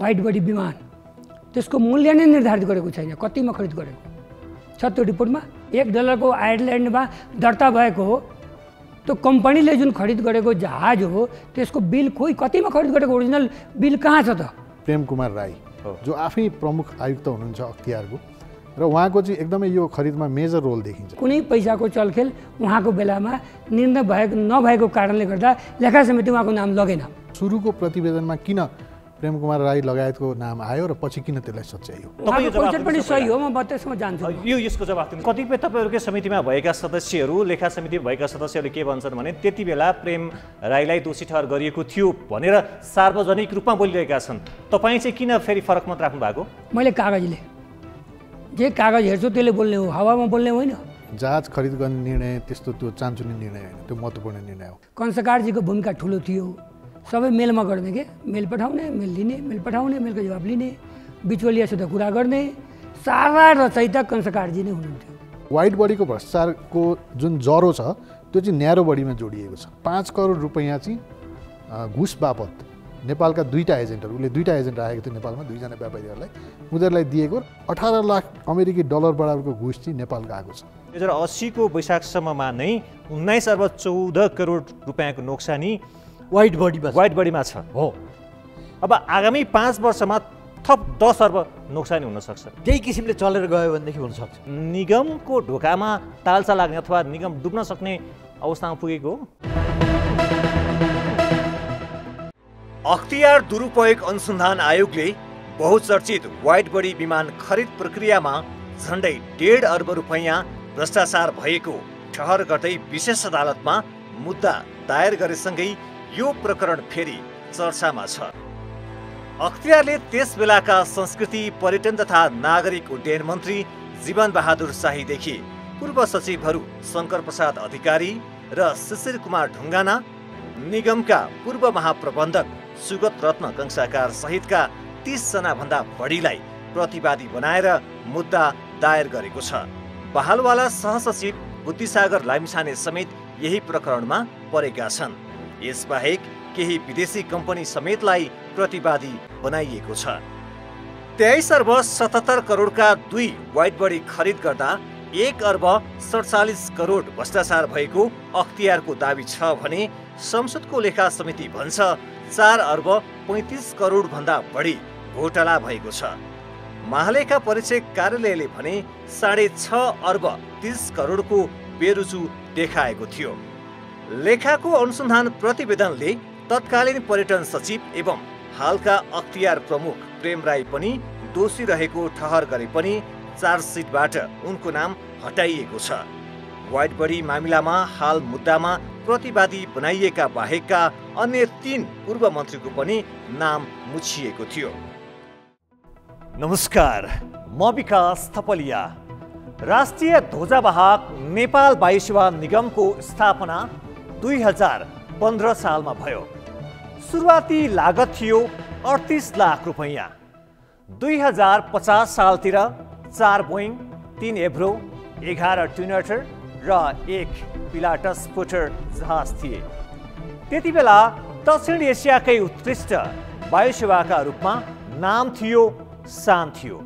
white body विमान त्यसको मूल्य नै निर्धारित गरेको छैन कतिमा खरिद गरेको छ त्यो रिपोर्टमा एक डलरको आयरल्यान्डमा दर्ता भएको हो त्यो कम्पनीले जुन खरिद गरेको जहाज हो त्यसको बिल खोइ कतिमा खरिद गरेको ओरिजिनल बिल कहाँ छ त प्रेम कुमार राई जो आफै प्रमुख आयुक्त हुनुहुन्छ अख्तियारको र उहाँको चाहिँ एकदमै यो खरिदमा मेजर रोल देखिन्छ कुनै पैसाको चलखेल उहाँको बेलामा निर्णय भएको नभएको कारणले गर्दा लेखा समिति उहाँको नाम लगेन सुरुको प्रतिवेदनमा किन प्रेम कुमार राई लगायतको नाम आयो र पछि किन त्यसलाई सच्याइयो यो यसको जवाब कतिपय तपाईँहरूकै समितिमा भएका सदस्यहरू लेखा समितिमा भएका सदस्यहरू के भन्छन् भने त्यति बेला प्रेम राईलाई दोषी ठहर गरिएको थियो भनेर सार्वजनिक रूपमा बोलिरहेका छन् तपाईँ चाहिँ किन फेरि फरक मत राख्नु भएको मैले कागजले जे कागज हेर्छु त्यसले बोल्ने हो हावामा बोल्ने होइन जहाज खरिद गर्ने निर्णय त्यस्तो त्यो चान्चुने निर्णय होइन त्यो महत्त्वपूर्ण निर्णय हो कंसकारजीको भूमिका ठुलो थियो सबै मेलमा गर्ने के मेल पठाउने मेल लिने मेल पठाउने मेलको जवाब लिने बिचोलियासित कुरा गर्ने सारा रचयिता कंसकारजी नै हुनुहुन्थ्यो वाइट बडीको भ्रष्टाचारको जुन जरो छ त्यो चाहिँ न्यारो बडीमा जोडिएको छ पाँच करोड रुपियाँ चाहिँ घुस बापत नेपालका दुईवटा एजेन्टहरू उसले दुईवटा एजेन्ट राखेको थियो नेपालमा दुईजना व्यापारीहरूलाई उनीहरूलाई दिएको अठार लाख अमेरिकी डलर बराबरको घुस चाहिँ नेपाल गएको छ दुई हजार अस्सीको वैशाखसम्ममा नै उन्नाइस अर्ब चौध करोड रुपियाँको नोक्सानी वाइट बडीमा वाइट बडीमा छ हो अब आगामी पाँच वर्षमा थप दस अर्ब नोक्सानी हुनसक्छ त्यही किसिमले चलेर गयो भनेदेखि हुनसक्छ निगमको ढोकामा तालसा लाग्ने अथवा निगम डुब्न सक्ने अवस्थामा पुगेको हो अख्तियार दुरुपयोग अनुसन्धान आयोगले बहुचर्चित वाइट बडी विमान खरिद प्रक्रियामा झन्डै डेढ अर्ब रुपैयाँ भ्रष्टाचार भएको ठहर गर्दै विशेष अदालतमा मुद्दा दायर गरेसँगै यो प्रकरण फेरि चर्चामा छ अख्तियारले त्यस बेलाका संस्कृति पर्यटन तथा नागरिक उड्डयन मन्त्री जीवन बहादुर शाहीदेखि पूर्व सचिवहरू शङ्कर प्रसाद अधिकारी र शिशिर कुमार ढुङ्गाना निगमका पूर्व महाप्रबन्धक सुगत रत्न कंसाकार सहितका तिसजना भन्दा बढीलाई प्रतिवादी बनाएर मुद्दा दायर गरेको छ बहालवाला सहसचिव बुद्धिसागर लामिछाने समेत यही प्रकरणमा परेका छन् यसबाहेक केही विदेशी कम्पनी समेतलाई प्रतिवादी बनाइएको छ तेइस अर्ब सतहत्तर करोडका दुई वाइट बडी खरिद गर्दा एक अर्ब सडचालिस करोड भ्रष्टाचार भएको अख्तियारको दावी छ भने संसदको लेखा समिति भन्छ चार अर्ब पैँतिस भन्दा बढी घोटाला भएको छ महालेखा परीक्षक कार्यालयले भने साढे छ अर्ब तिस करोडको बेरुजु देखाएको थियो लेखाको अनुसन्धान प्रतिवेदनले तत्कालीन पर्यटन सचिव एवं हालका अख्तियार प्रमुख प्रेम राई पनि दोषी रहेको ठहर गरे पनि चार्जसिटबाट उनको नाम हटाइएको छ बडी मामिलामा हाल मुद्दामा प्रतिवादी बनाइएका बाहेकका अन्य तीन पूर्व मन्त्रीको पनि नाम मुछिएको थियो नमस्कार म विकास थपलिया राष्ट्रिय ध्वजावाहक नेपाल वायुसेवा निगमको स्थापना दुई हजार पन्ध्र सालमा भयो सुरुवाती लागत थियो अडतिस लाख रुपैयाँ दुई हजार पचास सालतिर चार बोइङ तिन एभ्रो एघार ट्युनेटर र एक पिलाटस पुटर जहाज थिए त्यति बेला दक्षिण एसियाकै उत्कृष्ट वायुसेवाका रूपमा नाम थियो सान थियो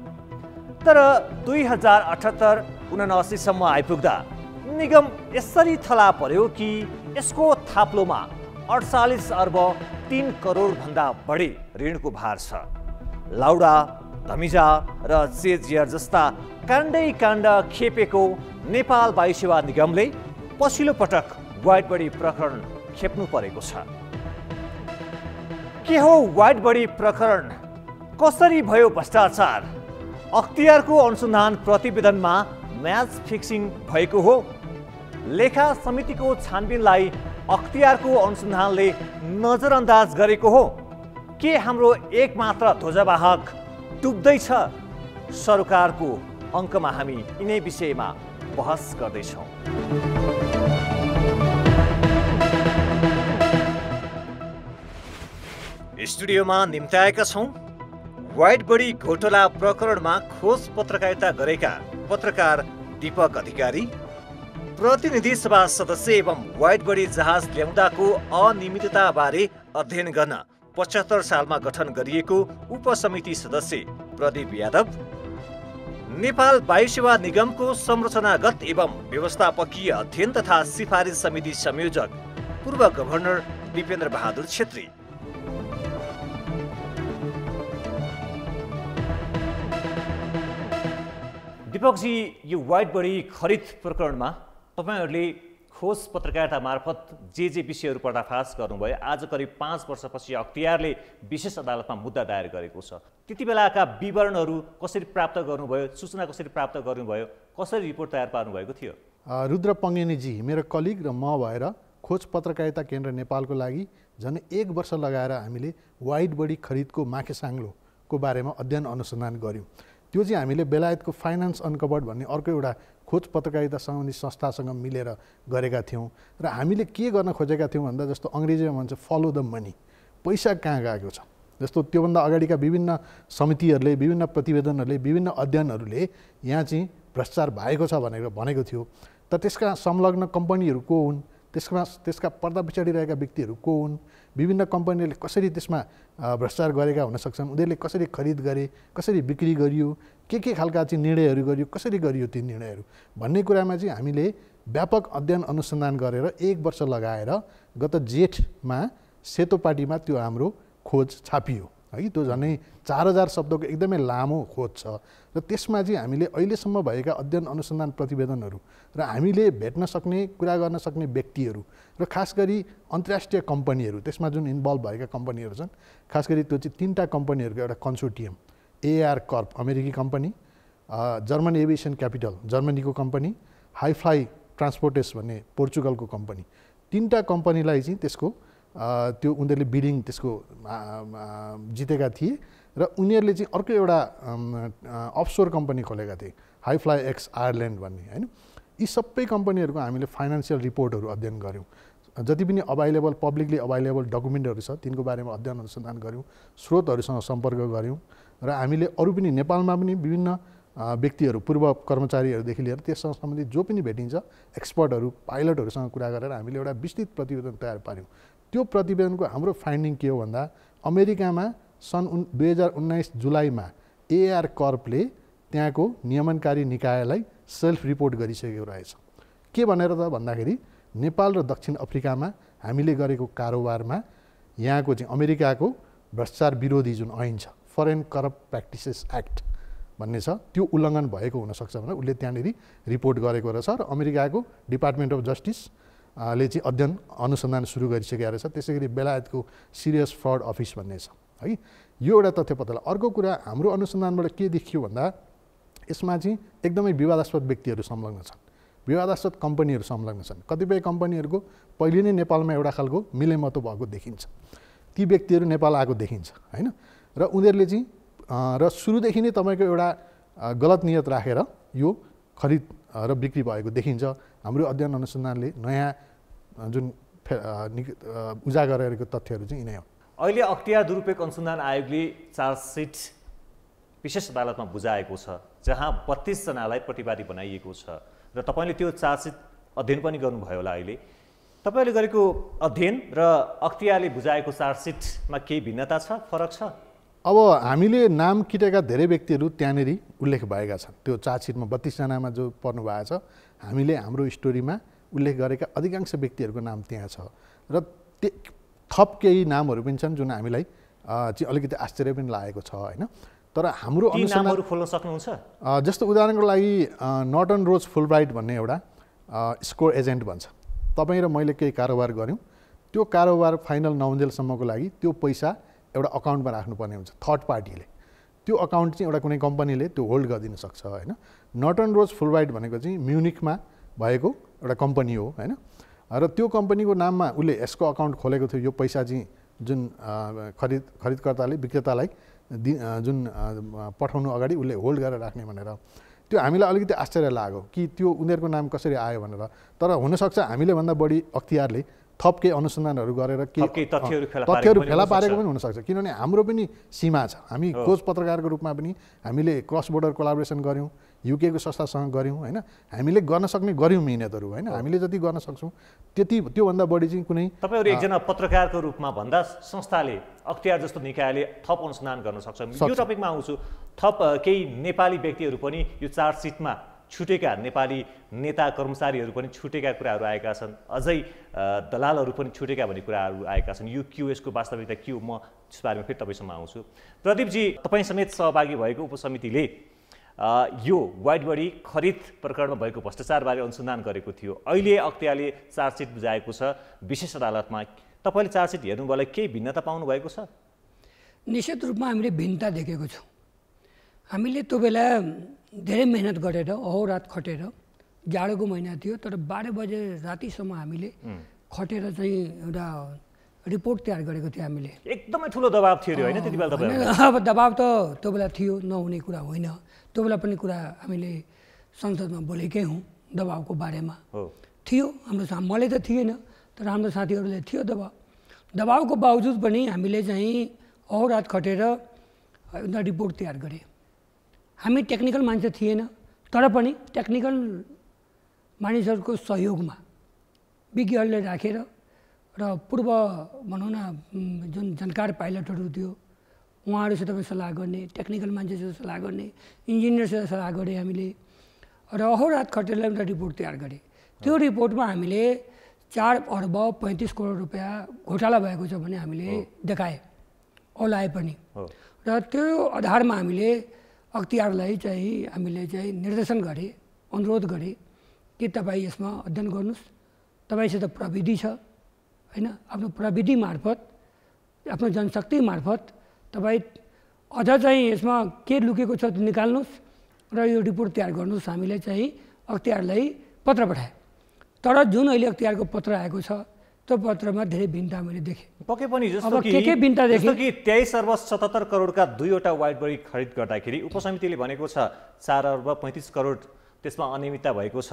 तर दुई हजार अठहत्तर उनासीसम्म आइपुग्दा निगम यसरी थला पर्यो कि यसको थाप्लोमा अडचालिस अर्ब तिन करोडभन्दा बढी ऋणको भार छ लाउडा धमिजा र जे जियर जस्ता काण्डै काण्ड खेपेको नेपाल वायुसेवा निगमले पछिल्लो पटक वाइट बडी प्रकरण खेप्नु परेको छ के हो वाइट बडी प्रकरण कसरी भयो भ्रष्टाचार अख्तियारको अनुसन्धान प्रतिवेदनमा म्याच फिक्सिङ भएको हो लेखा समितिको छानबिनलाई अख्तियारको अनुसन्धानले नजरअन्दाज गरेको हो के हाम्रो एकमात्र ध्वजवाहक डुब्दैछ सरकारको अङ्कमा हामी यिनै विषयमा बहस गर्दैछौँ स्टुडियोमा निम्त्याएका छौँ वाइट बडी घोटला प्रकरणमा खोज पत्रकारिता गरेका पत्रकार दीपक अधिकारी प्रतिनिधि सभा सदस्य एवं व्हाइट बडी जहाज ल्याउँदाको अनियमितताबारे अध्ययन गर्न पचहत्तर सालमा गठन गरिएको उपसमिति सदस्य प्रदीप यादव नेपाल वायुसेवा निगमको संरचनागत एवं व्यवस्थापकीय अध्ययन तथा सिफारिस समिति संयोजक पूर्व गभर्नर दिपेन्द्र बहादुर छेत्री दिपकजी यो वाइट बडी खरिद प्रकरणमा तपाईँहरूले खोज पत्रकारिता मार्फत जे जे विषयहरू पर्दाफास गर्नुभयो आज करिब पाँच वर्षपछि अख्तियारले विशेष अदालतमा मुद्दा दायर गरेको छ त्यति बेलाका विवरणहरू कसरी प्राप्त गर्नुभयो सूचना कसरी प्राप्त गर्नुभयो कसरी रिपोर्ट तयार पार्नुभएको थियो रुद्र पङ्गेनीजी मेरो कलिग र म भएर खोज पत्रकारिता केन्द्र नेपालको लागि झन् एक वर्ष लगाएर हामीले वाइड बडी खरिदको माखे बारेमा अध्ययन अनुसन्धान गऱ्यौँ त्यो चाहिँ हामीले बेलायतको फाइनेन्स अनकभर्ड भन्ने अर्को एउटा खोज पत्रकारिता सम्बन्धी संस्थासँग मिलेर गरेका थियौँ र हामीले के गर्न खोजेका थियौँ भन्दा जस्तो अङ्ग्रेजीमा भन्छ फलो द मनी पैसा कहाँ गएको छ जस्तो त्योभन्दा अगाडिका विभिन्न समितिहरूले विभिन्न प्रतिवेदनहरूले विभिन्न अध्ययनहरूले यहाँ चाहिँ भ्रष्टाचार भएको छ भनेर भनेको थियो तर त्यसका संलग्न कम्पनीहरू को हुन् त्यसमा त्यसका पर्दा पछाडि रहेका व्यक्तिहरू को हुन् विभिन्न कम्पनीहरूले कसरी त्यसमा भ्रष्टाचार गरेका हुन सक्छन् उनीहरूले कसरी खरिद गरे कसरी बिक्री गरियो के के खालका चाहिँ निर्णयहरू गरियो कसरी गरियो ती निर्णयहरू भन्ने कुरामा चाहिँ हामीले व्यापक अध्ययन अनुसन्धान गरेर एक वर्ष लगाएर गत जेठमा सेतो पार्टीमा त्यो हाम्रो खोज छापियो है त्यो झन्डै चार हजार शब्दको एकदमै लामो खोज छ र त्यसमा चाहिँ हामीले अहिलेसम्म भएका अध्ययन अनुसन्धान प्रतिवेदनहरू र हामीले भेट्न सक्ने कुरा गर्न सक्ने व्यक्तिहरू र खास गरी अन्तर्राष्ट्रिय कम्पनीहरू त्यसमा जुन इन्भल्भ भएका कम्पनीहरू छन् खास गरी त्यो चाहिँ तिनवटा कम्पनीहरूको एउटा कन्सोटियम एआर कर्प अमेरिकी कम्पनी जर्मन एभिएसन क्यापिटल जर्मनीको कम्पनी हाई फ्लाई ट्रान्सपोर्टेस भन्ने पोर्चुगलको कम्पनी तिनवटा कम्पनीलाई चाहिँ त्यसको uh, त्यो उनीहरूले बिडिङ त्यसको uh, uh, जितेका थिए र उनीहरूले चाहिँ अर्को एउटा अफसोर um, कम्पनी खोलेका थिए हाई फ्लाई एक्स आयरल्यान्ड भन्ने होइन यी सबै कम्पनीहरूको हामीले फाइनेन्सियल रिपोर्टहरू अध्ययन गऱ्यौँ जति पनि अभाइलेबल पब्लिकली अभाइलेबल डकुमेन्टहरू छ तिनको बारेमा अध्ययन अनुसन्धान गऱ्यौँ स्रोतहरूसँग सम्पर्क गऱ्यौँ र हामीले अरू पनि नेपालमा पनि विभिन्न व्यक्तिहरू पूर्व कर्मचारीहरूदेखि लिएर त्यससँग सम्बन्धित जो पनि भेटिन्छ एक्सपर्टहरू पाइलटहरूसँग कुरा गरेर हामीले एउटा विस्तृत प्रतिवेदन तयार पाऱ्यौँ त्यो प्रतिवेदनको हाम्रो फाइन्डिङ के हो भन्दा अमेरिकामा सन् उन् दुई हजार उन्नाइस जुलाईमा एआर कर्पले त्यहाँको नियमनकारी निकायलाई सेल्फ रिपोर्ट गरिसकेको रहेछ के भनेर त भन्दाखेरि नेपाल र दक्षिण अफ्रिकामा हामीले गरेको कारोबारमा यहाँको चाहिँ अमेरिकाको भ्रष्टाचार विरोधी जुन ऐन छ फरेन करप्ट प्र्याक्टिसेस एक्ट भन्ने छ त्यो उल्लङ्घन भएको हुनसक्छ भनेर उसले त्यहाँनिर रिपोर्ट गरेको रहेछ र अमेरिकाको डिपार्टमेन्ट अफ जस्टिस ले चाहिँ अध्ययन अनुसन्धान सुरु गरिसकेको रहेछ त्यसै गरी बेलायतको सिरियस फ्रड अफिस भन्ने छ है यो एउटा तथ्य पत्ता अर्को कुरा हाम्रो अनुसन्धानबाट के देखियो भन्दा यसमा चाहिँ एकदमै विवादास्पद व्यक्तिहरू संलग्न छन् विवादास्पद कम्पनीहरू संलग्न छन् कतिपय कम्पनीहरूको पहिले नै नेपालमा एउटा खालको मिलेमतो भएको देखिन्छ ती व्यक्तिहरू नेपाल आएको देखिन्छ होइन र उनीहरूले चाहिँ र सुरुदेखि नै तपाईँको एउटा गलत नियत राखेर यो खरिद र बिक्री भएको देखिन्छ हाम्रो अध्ययन अनुसन्धानले नयाँ जुन उजागर गरेको तथ्यहरू चाहिँ यिनै हो अहिले अख्तियार दुरुपयोग अनुसन्धान आयोगले चार्जसिट विशेष अदालतमा बुझाएको छ जहाँ बत्तिसजनालाई प्रतिवादी बनाइएको छ र तपाईँले त्यो चार्जसिट अध्ययन पनि गर्नुभयो होला अहिले तपाईँले गरेको अध्ययन र अख्तियारले बुझाएको चार्जसिटमा केही भिन्नता छ फरक छ अब हामीले नाम किटेका धेरै व्यक्तिहरू त्यहाँनिर उल्लेख भएका छन् त्यो चार्जसिटमा बत्तिसजनामा जो पर्नु भएको छ हामीले हाम्रो स्टोरीमा उल्लेख गरेका अधिकांश व्यक्तिहरूको नाम त्यहाँ छ र थप केही नामहरू पनि छन् जुन हामीलाई चाहिँ अलिकति आश्चर्य पनि लागेको छ होइन तर हाम्रो अनुसन्धानहरू खोल्न सक्नुहुन्छ जस्तो उदाहरणको लागि नर्टन रोज फुलब्राइट भन्ने एउटा स्कोर एजेन्ट भन्छ तपाईँ र मैले केही कारोबार गऱ्यौँ त्यो कारोबार फाइनल नवन्जेलसम्मको लागि त्यो पैसा एउटा अकाउन्टमा राख्नुपर्ने हुन्छ थर्ड पार्टीले त्यो अकाउन्ट चाहिँ एउटा कुनै कम्पनीले त्यो होल्ड गरिदिन सक्छ होइन नटन रोज फुलवाइट भनेको चाहिँ म्युनिकमा भएको एउटा कम्पनी हो होइन र त्यो कम्पनीको नाममा उसले यसको अकाउन्ट खोलेको थियो यो पैसा चाहिँ जुन खरिद खरिदकर्ताले विक्रेतालाई दि जुन पठाउनु अगाडि उसले होल्ड गरेर राख्ने भनेर त्यो हामीलाई अलिकति आश्चर्य लाग्यो कि त्यो उनीहरूको नाम कसरी आयो भनेर तर हुनसक्छ हामीले भन्दा बढी अख्तियारले थप केही अनुसन्धानहरू गरेर के तथ्यहरू फेला पारेको पनि हुनसक्छ किनभने हाम्रो पनि सीमा छ हामी खोज पत्रकारको रूपमा पनि हामीले क्रस बोर्डर कोलाबोरेसन गऱ्यौँ युकेको संस्थासँग गऱ्यौँ होइन हामीले गर्न सक्ने गऱ्यौँ मिहिनेतहरू होइन हामीले जति गर्न सक्छौँ त्यति त्योभन्दा बढी चाहिँ कुनै तपाईँहरू एकजना पत्रकारको रूपमा भन्दा संस्थाले अख्तियार जस्तो निकायले थप अनुसन्धान गर्न सक्छ यो टपिकमा आउँछु थप केही नेपाली व्यक्तिहरू पनि यो चार्जसिटमा छुटेका नेपाली नेता कर्मचारीहरू पनि छुटेका कुराहरू आएका छन् अझै दलालहरू पनि छुटेका भन्ने कुराहरू आएका छन् यो के हो यसको वास्तविकता के हो म त्यस बारेमा फेरि तपाईँसम्म आउँछु प्रदीपजी तपाईँ समेत सहभागी भएको उपसमितिले यो वाइड बडी खरिद प्रकरणमा भएको भ्रष्टाचारबारे अनुसन्धान गरेको थियो अहिले अख्तियारले चार्जसिट बुझाएको छ विशेष अदालतमा तपाईँले चार्जसिट हेर्नुभयो केही भिन्नता पाउनुभएको छ निश्चित रूपमा हामीले भिन्नता देखेको छौँ हामीले त्यो बेला धेरै मेहनत गरेर औरात खटेर जाडोको महिना थियो तर बाह्र बजे रातिसम्म हामीले खटेर चाहिँ एउटा रिपोर्ट तयार गरेको थियो हामीले एकदमै ठुलो दबाब थियो होइन त्यति बेला अब दबाब त त्यो बेला थियो नहुने कुरा होइन त्यो बेला पनि कुरा हामीले संसदमा बोलेकै हौँ दबाबको बारेमा थियो हाम्रो मलाई त थिएन तर हाम्रो साथीहरूले थियो दबाब दबाबको बावजुद पनि हामीले चाहिँ औरात खटेर एउटा रिपोर्ट तयार गरेँ हामी टेक्निकल मान्छे थिएन तर पनि टेक्निकल मानिसहरूको सहयोगमा विज्ञहरूले राखेर र पूर्व भनौँ न जुन जानकार पाइलटहरू थियो उहाँहरूसित पनि सल्लाह गर्ने टेक्निकल मान्छेसित सल्लाह गर्ने इन्जिनियरसित सल्लाह गरेँ हामीले र अहोरात खटेर एउटा रिपोर्ट तयार गरेँ त्यो रिपोर्टमा हामीले चार अर्ब पैँतिस करोड रुपियाँ घोटाला भएको छ भने हामीले देखाएँ औलाए पनि र त्यो आधारमा हामीले अख्तियारलाई चाहिँ हामीले चाहिँ निर्देशन गरेँ अनुरोध गरेँ कि तपाईँ यसमा अध्ययन गर्नुहोस् तपाईँसित प्रविधि छ होइन आफ्नो प्रविधि मार्फत आफ्नो जनशक्ति मार्फत तपाईँ अझ चाहिँ यसमा के लुकेको छ त्यो निकाल्नुहोस् र यो रिपोर्ट तयार गर्नुहोस् हामीले चाहिँ अख्तियारलाई पत्र पठाए तर जुन अहिले अख्तियारको पत्र आएको छ त्यो पत्रमा धेरै भिन्नता मैले देखेँ पक्कै पनि जस्तो कि के भिन्नता देखेँ कि तेइस अर्ब सतहत्तर करोडका दुईवटा वाइट बडी खरिद गर्दाखेरि उपसमितिले भनेको छ चार अर्ब पैँतिस करोड त्यसमा अनियमितता भएको छ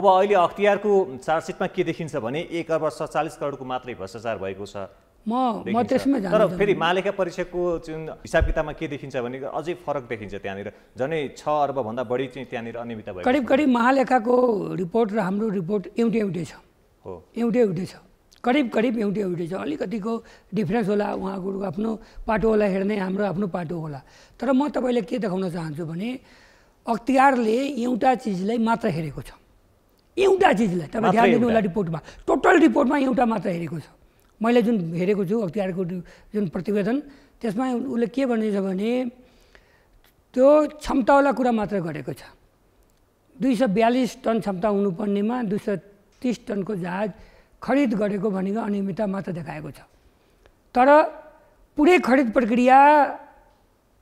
अब अहिले अख्तियारको चार्जसिटमा के देखिन्छ भने एक अर्ब सत्तालिस करोडको मात्रै भ्रष्टाचार भएको छ म म तर फेरि महालेखा परीक्षकको जुन हिसाब किताबमा के देखिन्छ भने अझै फरक देखिन्छ त्यहाँनिर झनै छ अर्बभन्दा बढी चाहिँ त्यहाँनिर अनियमितता भयो करिब करिब महालेखाको रिपोर्ट र हाम्रो रिपोर्ट एउटै एउटै छ हो एउटै एउटै छ करिब करिब एउटै एउटै छ अलिकतिको डिफ्रेन्स होला उहाँको आफ्नो पाटो होला हेर्ने हाम्रो आफ्नो पाटो होला तर म तपाईँलाई के देखाउन चाहन्छु भने अख्तियारले एउटा चिजलाई मात्र हेरेको छ एउटा चिजलाई तपाईँ ध्यान दिनु होला रिपोर्टमा टोटल रिपोर्टमा एउटा मात्र हेरेको छ मैले जुन हेरेको छु अख्तियारको जुन प्रतिवेदन त्यसमा उसले के भनेछ भने त्यो क्षमतावाला कुरा मात्र गरेको छ दुई सय बयालिस टन क्षमता हुनुपर्नेमा दुई सय तिस टनको जहाज खरिद गरेको भनेको अनियमितता मात्र देखाएको छ तर पुरै खरिद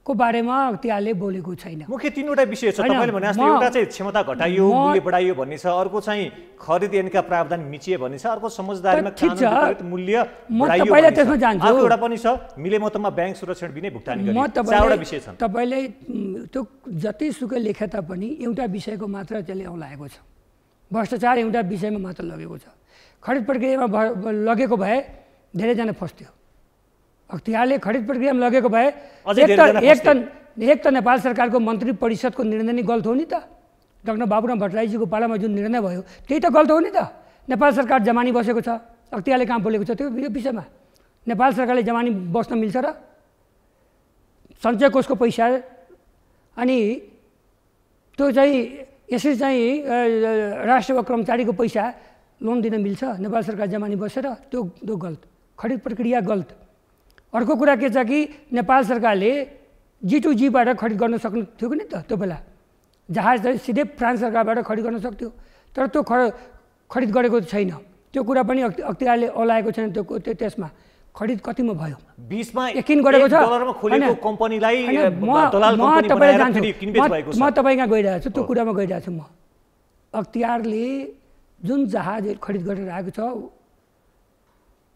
को बारेमा तिहारले बोलेको छैन मुख्य तिनवटा विषय छ तपाईँले भने एउटा चाहिँ क्षमता घटाइयो मूल्य बढाइयो भन्ने छ अर्को चाहिँ खरिद एनका प्रावधान मिचिए भन्ने छ अर्को समझदारीमा मूल्य म तपाईँलाई त्यसमा जान्छु एउटा पनि छ मिले मतमा ब्याङ्क सुरक्षण बिनै भुक्तानी म तपाईँलाई विषय छ तपाईँले त्यो जतिसुकै लेखे तापनि एउटा विषयको मात्र त्यसले औलाएको छ भ्रष्टाचार एउटा विषयमा मात्र लगेको छ खरिद प्रक्रियामा लगेको भए धेरैजना फस्थ्यो अख्तियारले खरिद प्रक्रियामा लगेको भए एक त एक त एक त नेपाल सरकारको मन्त्री परिषदको निर्णय नै गल्त हो नि त डाक्टर बाबुराम भट्टराईजीको पालामा जुन निर्णय भयो त्यही त गल्त हो नि त नेपाल सरकार जमानी बसेको छ अख्तियारले काम बोलेको छ त्यो यो विषयमा नेपाल सरकारले जमानी बस्न मिल्छ र सञ्चय कोषको पैसा अनि त्यो चाहिँ यसरी चाहिँ राष्ट्रिय कर्मचारीको पैसा लोन दिन मिल्छ नेपाल सरकार जमानी बसेर त्यो त्यो गल्त खरिद प्रक्रिया गलत अर्को कुरा के छ कि नेपाल सरकारले जी टु जीबाट खरिद गर्न सक्नु थियो कि नि त त्यो बेला जहाज चाहिँ सिधै फ्रान्स सरकारबाट खरिद गर्न सक्थ्यो तर त्यो ख खरिद गरेको छैन त्यो कुरा पनि अख्तियारले अलाएको छैन त्यो त्यसमा खरिद कतिमा भयो बिसमा गरेको छ म तपाईँ कहाँ गइरहेको छु त्यो कुरामा गइरहेको छु म अख्तियारले जुन जहाज खरिद गरेर आएको छ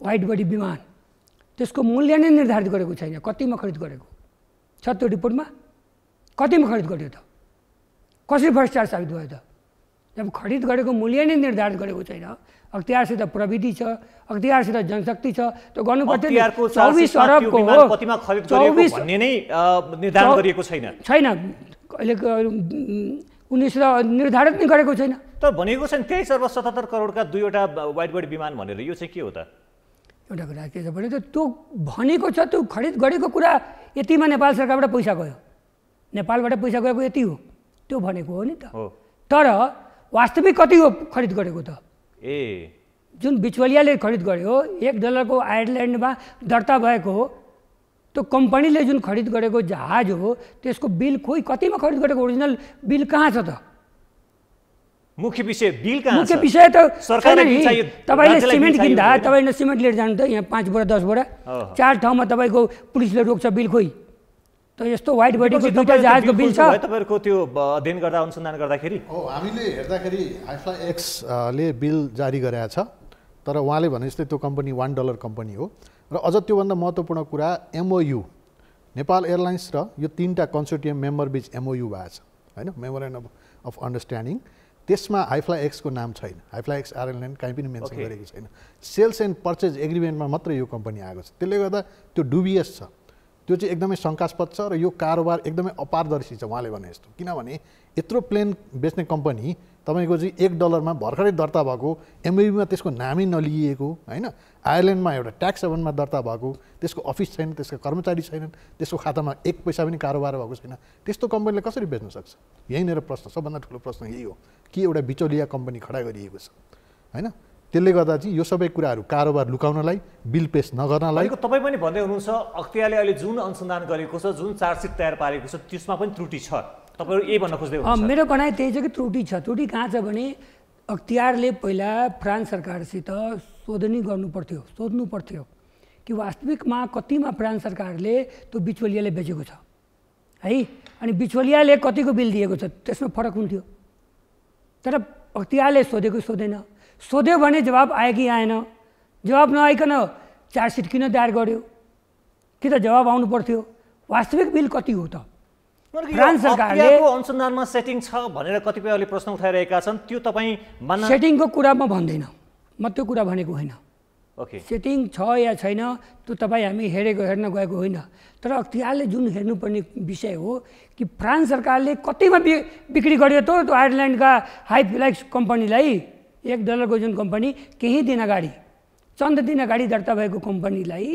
वाइट बडी विमान त्यसको मूल्य नै निर्धारित गरेको छैन कतिमा खरिद गरेको छ त्यो रिपोर्टमा कतिमा खरिद गर्यो त कसरी भ्रष्टाचार साबित भयो त जब खरिद गरेको मूल्य नै निर्धारित गरेको छैन अख्तियारसित प्रविधि छ अख्तियारसित जनशक्ति छ त्यो गर्नु पर्थ्यो चौबिस अरबको छैन अहिले उनीसित निर्धारित नै गरेको छैन तर भनेको छ नि त्यही सर्व सतहत्तर करोडका दुईवटा वाइट बडी विमान भनेर यो चाहिँ के हो त एउटा कुरा के छ भने त त्यो भनेको छ त्यो खरिद गरेको कुरा यतिमा नेपाल सरकारबाट पैसा गयो नेपालबाट पैसा गएको यति हो त्यो भनेको हो नि त हो तर वास्तविक कति हो खरिद गरेको त ए जुन बिचवलियाले खरिद गर्यो एक डलरको आयरल्यान्डमा दर्ता भएको हो त्यो कम्पनीले जुन खरिद गरेको जहाज हो त्यसको बिल खोइ कतिमा खरिद गरेको ओरिजिनल बिल कहाँ छ त मुख्य विषय बिल कहाँ मुख्य विषय त तपाईँले सिमेन्ट किन्दा तपाईँले सिमेन्ट लिएर जानु त यहाँ पाँच बोरा दस बोरा चार ठाउँमा तपाईँको पुलिसले रोक्छ बिल खोइ त यस्तो वाइट बडीको दुइटा जहाजको बिल छ तपाईँहरूको त्यो अध्ययन गर्दा अनुसन्धान गर्दाखेरि हो हामीले हेर्दाखेरि आइफा एक्सले बिल जारी गरेका छ तर उहाँले भने जस्तै त्यो कम्पनी वान डलर कम्पनी हो र अझ त्योभन्दा महत्त्वपूर्ण कुरा एमओयु नेपाल एयरलाइन्स र यो तिनवटा कन्सर्टियम मेम्बर बिच एमओयु भएको छ होइन मेमोरेन्डम अफ अन्डरस्ट्यान्डिङ त्यसमा हाइफ्लाई एक्सको नाम छैन हाइफ्ला एक्स आरएलएन काहीँ पनि मेन्सन गरेको छैन सेल्स एन्ड पर्चेज एग्रिमेन्टमा मात्रै यो कम्पनी आएको छ त्यसले गर्दा त्यो डुबिएस छ त्यो चाहिँ एकदमै शङ्कास्पद छ र यो कारोबार एकदमै अपारदर्शी छ उहाँले भने यस्तो किनभने यत्रो प्लेन बेच्ने कम्पनी तपाईँको चाहिँ एक डलरमा भर्खरै दर्ता भएको एमयुबीमा त्यसको नामै नलिएको होइन आयरल्यान्डमा एउटा ट्याक्स हेभनमा दर्ता भएको त्यसको अफिस छैन त्यसको कर्मचारी छैनन् त्यसको खातामा एक पैसा पनि कारोबार भएको छैन त्यस्तो कम्पनीले कसरी बेच्न सक्छ यहीँनिर प्रश्न सबभन्दा ठुलो प्रश्न यही हो कि एउटा बिचौलिया कम्पनी खडा गरिएको छ होइन त्यसले गर्दा चाहिँ यो सबै कुराहरू कारोबार लुकाउनलाई बिल पेस नगर्नलाई तपाईँ पनि भन्दै हुनुहुन्छ अख्तियारले अहिले जुन अनुसन्धान गरेको छ जुन चार्जसिट तयार पारेको छ त्यसमा पनि त्रुटि छ तपाईँहरू यही भन्न खोज्दै मेरो भनाइ त्यही छ कि त्रुटि छ त्रुटि कहाँ छ भने अख्तियारले पहिला फ्रान्स सरकारसित सोधनी गर्नु पर्थ्यो सोध्नु पर्थ्यो कि वास्तविकमा कतिमा फ्रान्स सरकारले त्यो बिचौलियाले बेचेको छ है अनि बिचौलियाले कतिको बिल दिएको छ त्यसमा फरक हुन्थ्यो तर अख्तियारले सोधेको सोधेन सोध्यो भने जवाब आयो कि आएन जवाब नआइकन चार्जसिट किन तयार गर्यो कि त जवाब आउनु पर्थ्यो वास्तविक बिल कति हो त फ्रान्स सरकारले अनुसन्धानमा सेटिङ छ भनेर कतिपयले प्रश्न उठाइरहेका छन् त्यो तपाईँ सेटिङको कुरा म भन्दिनँ म त्यो कुरा भनेको होइन ओके सेटिङ छ या छैन त्यो तपाईँ हामी हेरेको हेर्न गएको होइन तर अख्तियारले जुन हेर्नुपर्ने विषय हो कि फ्रान्स सरकारले कतिमा बिक्री गर्यो त त्यो आयरल्यान्डका हाई फ्लाइक्स कम्पनीलाई एक डलरको जुन कम्पनी केही दिन अगाडि चन्द दिन अगाडि दर्ता भएको कम्पनीलाई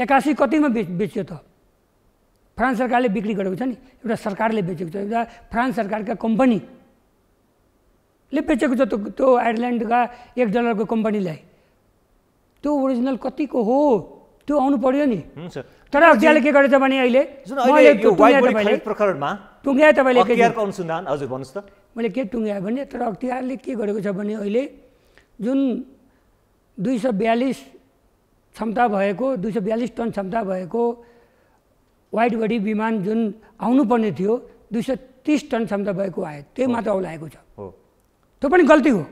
एकासी कतिमा बेच बेच्यो त फ्रान्स सरकारले बिक्री गरेको छ नि एउटा सरकारले बेचेको छ एउटा फ्रान्स सरकारका कम्पनीले बेचेको छ त्यो त्यो आयरल्यान्डका एक डलरको कम्पनीलाई त्यो ओरिजिनल कतिको हो त्यो आउनु पर्यो नि तर अख्तियारले के गरेछ भने अहिले टुङ्ग्याए तपाईँले मैले के टुङ्ग्याएँ भने तर अख्तियारले के गरेको छ भने अहिले जुन दुई सय बयालिस क्षमता भएको दुई सय बयालिस टन क्षमता भएको वाइट बडी विमान जुन आउनुपर्ने थियो दुई सय तिस टन क्षमता भएको आयो त्यही मात्र औलाएको आएको छ त्यो पनि गल्ती हो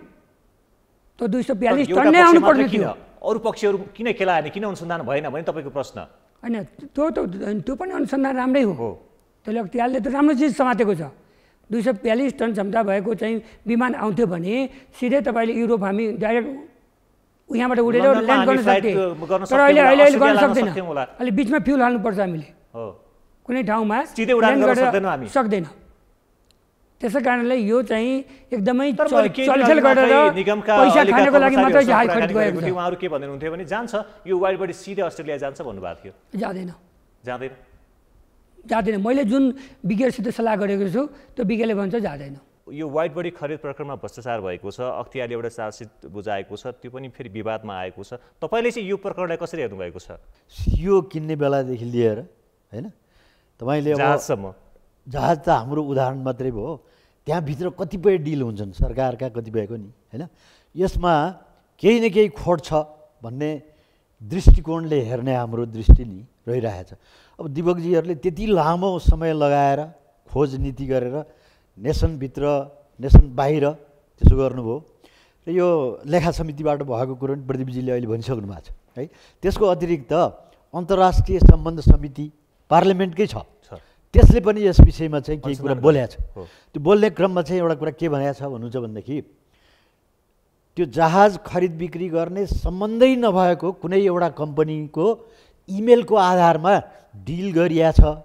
त दुई सय बयालिस टन नै आउनुपर्ने थियो अरू पक्षहरू किन खेलाएन किन अनुसन्धान भएन भने तपाईँको प्रश्न होइन त्यो त त्यो पनि अनुसन्धान राम्रै हो त्यसले अख्तियारले त राम्रो चिज समातेको छ दुई सय बयालिस टन क्षमता भएको चाहिँ विमान आउँथ्यो भने सिधै तपाईँले युरोप हामी डाइरेक्ट यहाँबाट उडेर ल्यान्ड गर्न सक्थ्यो तर अहिले अहिले अहिले गर्न सक्दैन अहिले बिचमा फ्युल हाल्नुपर्छ हामीले कुनै ठाउँमा हामी सक्दैन त्यसै कारणले यो चाहिँ एकदमै चलखेल गरेर पैसा खानको लागि मात्रै खरिद गएको थियो उहाँहरू के भन्दै हुनुहुन्थ्यो भने जान्छ यो बडी सिधै अस्ट्रेलिया जान्छ भन्नुभएको थियो जाँदैन जाँदैन जाँदैन मैले जुन विज्ञहरूसित सल्लाह गरेको छु त्यो विज्ञले भन्छ जाँदैन यो वाइट बडी खरिद प्रकरणमा भ्रष्टाचार भएको छ अख्तियारले एउटा चार्जसिट बुझाएको छ त्यो पनि फेरि विवादमा आएको छ तपाईँले चाहिँ यो प्रकरणलाई कसरी हेर्नुभएको छ यो किन्ने बेलादेखि लिएर होइन तपाईँले जहाजसम्म जहाज त हाम्रो उदाहरण मात्रै भयो त्यहाँभित्र कतिपय डिल हुन्छन् सरकारका कतिपयको नि होइन यसमा केही न केही खोट छ भन्ने दृष्टिकोणले हेर्ने हाम्रो दृष्टि नि रहिरहेछ अब दिपकजीहरूले त्यति लामो समय लगाएर खोज नीति गरेर नेसनभित्र नेसन बाहिर त्यसो गर्नुभयो र यो लेखा समितिबाट भएको कुरो पनि प्रदीपजीले अहिले भनिसक्नु भएको छ है त्यसको अतिरिक्त अन्तर्राष्ट्रिय सम्बन्ध समिति पार्लियामेन्टकै छ त्यसले पनि यस विषयमा चाहिँ केही कुरा बोल्या छ त्यो बोल्ने क्रममा चाहिँ एउटा कुरा के भनेको छ भन्नुहुन्छ भनेदेखि त्यो जहाज खरिद बिक्री गर्ने सम्बन्धै नभएको कुनै एउटा कम्पनीको इमेलको आधारमा डिल गरिया छ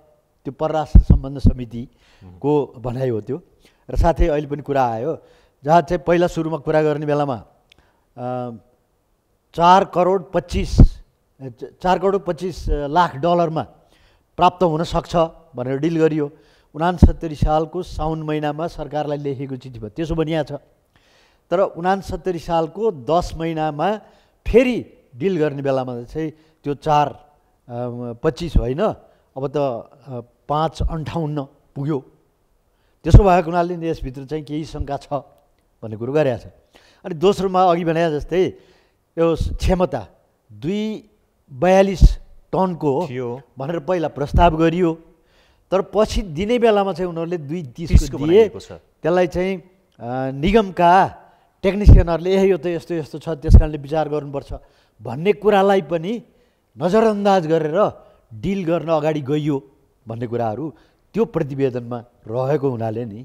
त्यो परराष्ट्र सम्बन्ध समितिको भनाइ हो त्यो र साथै अहिले पनि कुरा आयो जहाज चाहिँ पहिला सुरुमा कुरा गर्ने बेलामा चार करोड पच्चिस चार करोड पच्चिस लाख डलरमा प्राप्त हुनसक्छ भनेर डिल गरियो उनासत्तरी सालको साउन महिनामा सरकारलाई लेखेको चिठी भयो त्यसो भनिया छ तर उनासत्तरी सालको दस महिनामा फेरि डिल गर्ने बेलामा चाहिँ त्यो चार पच्चिस होइन अब त पाँच अन्ठाउन्न पुग्यो त्यसो भएको हुनाले यसभित्र चाहिँ केही शङ्का छ भन्ने कुरो गरेका छ अनि दोस्रोमा अघि भने जस्तै यो क्षमता दुई बयालिस टनको थियो भनेर पहिला प्रस्ताव गरियो तर पछि दिने बेलामा चाहिँ उनीहरूले दुई तिसको दिए त्यसलाई चाहिँ निगमका टेक्निसियनहरूले ए यो त यस्तो यस्तो छ त्यस कारणले विचार गर्नुपर्छ भन्ने कुरालाई पनि नजरअन्दाज गरेर डिल गर्न अगाडि गइयो भन्ने कुराहरू त्यो प्रतिवेदनमा रहेको हुनाले नि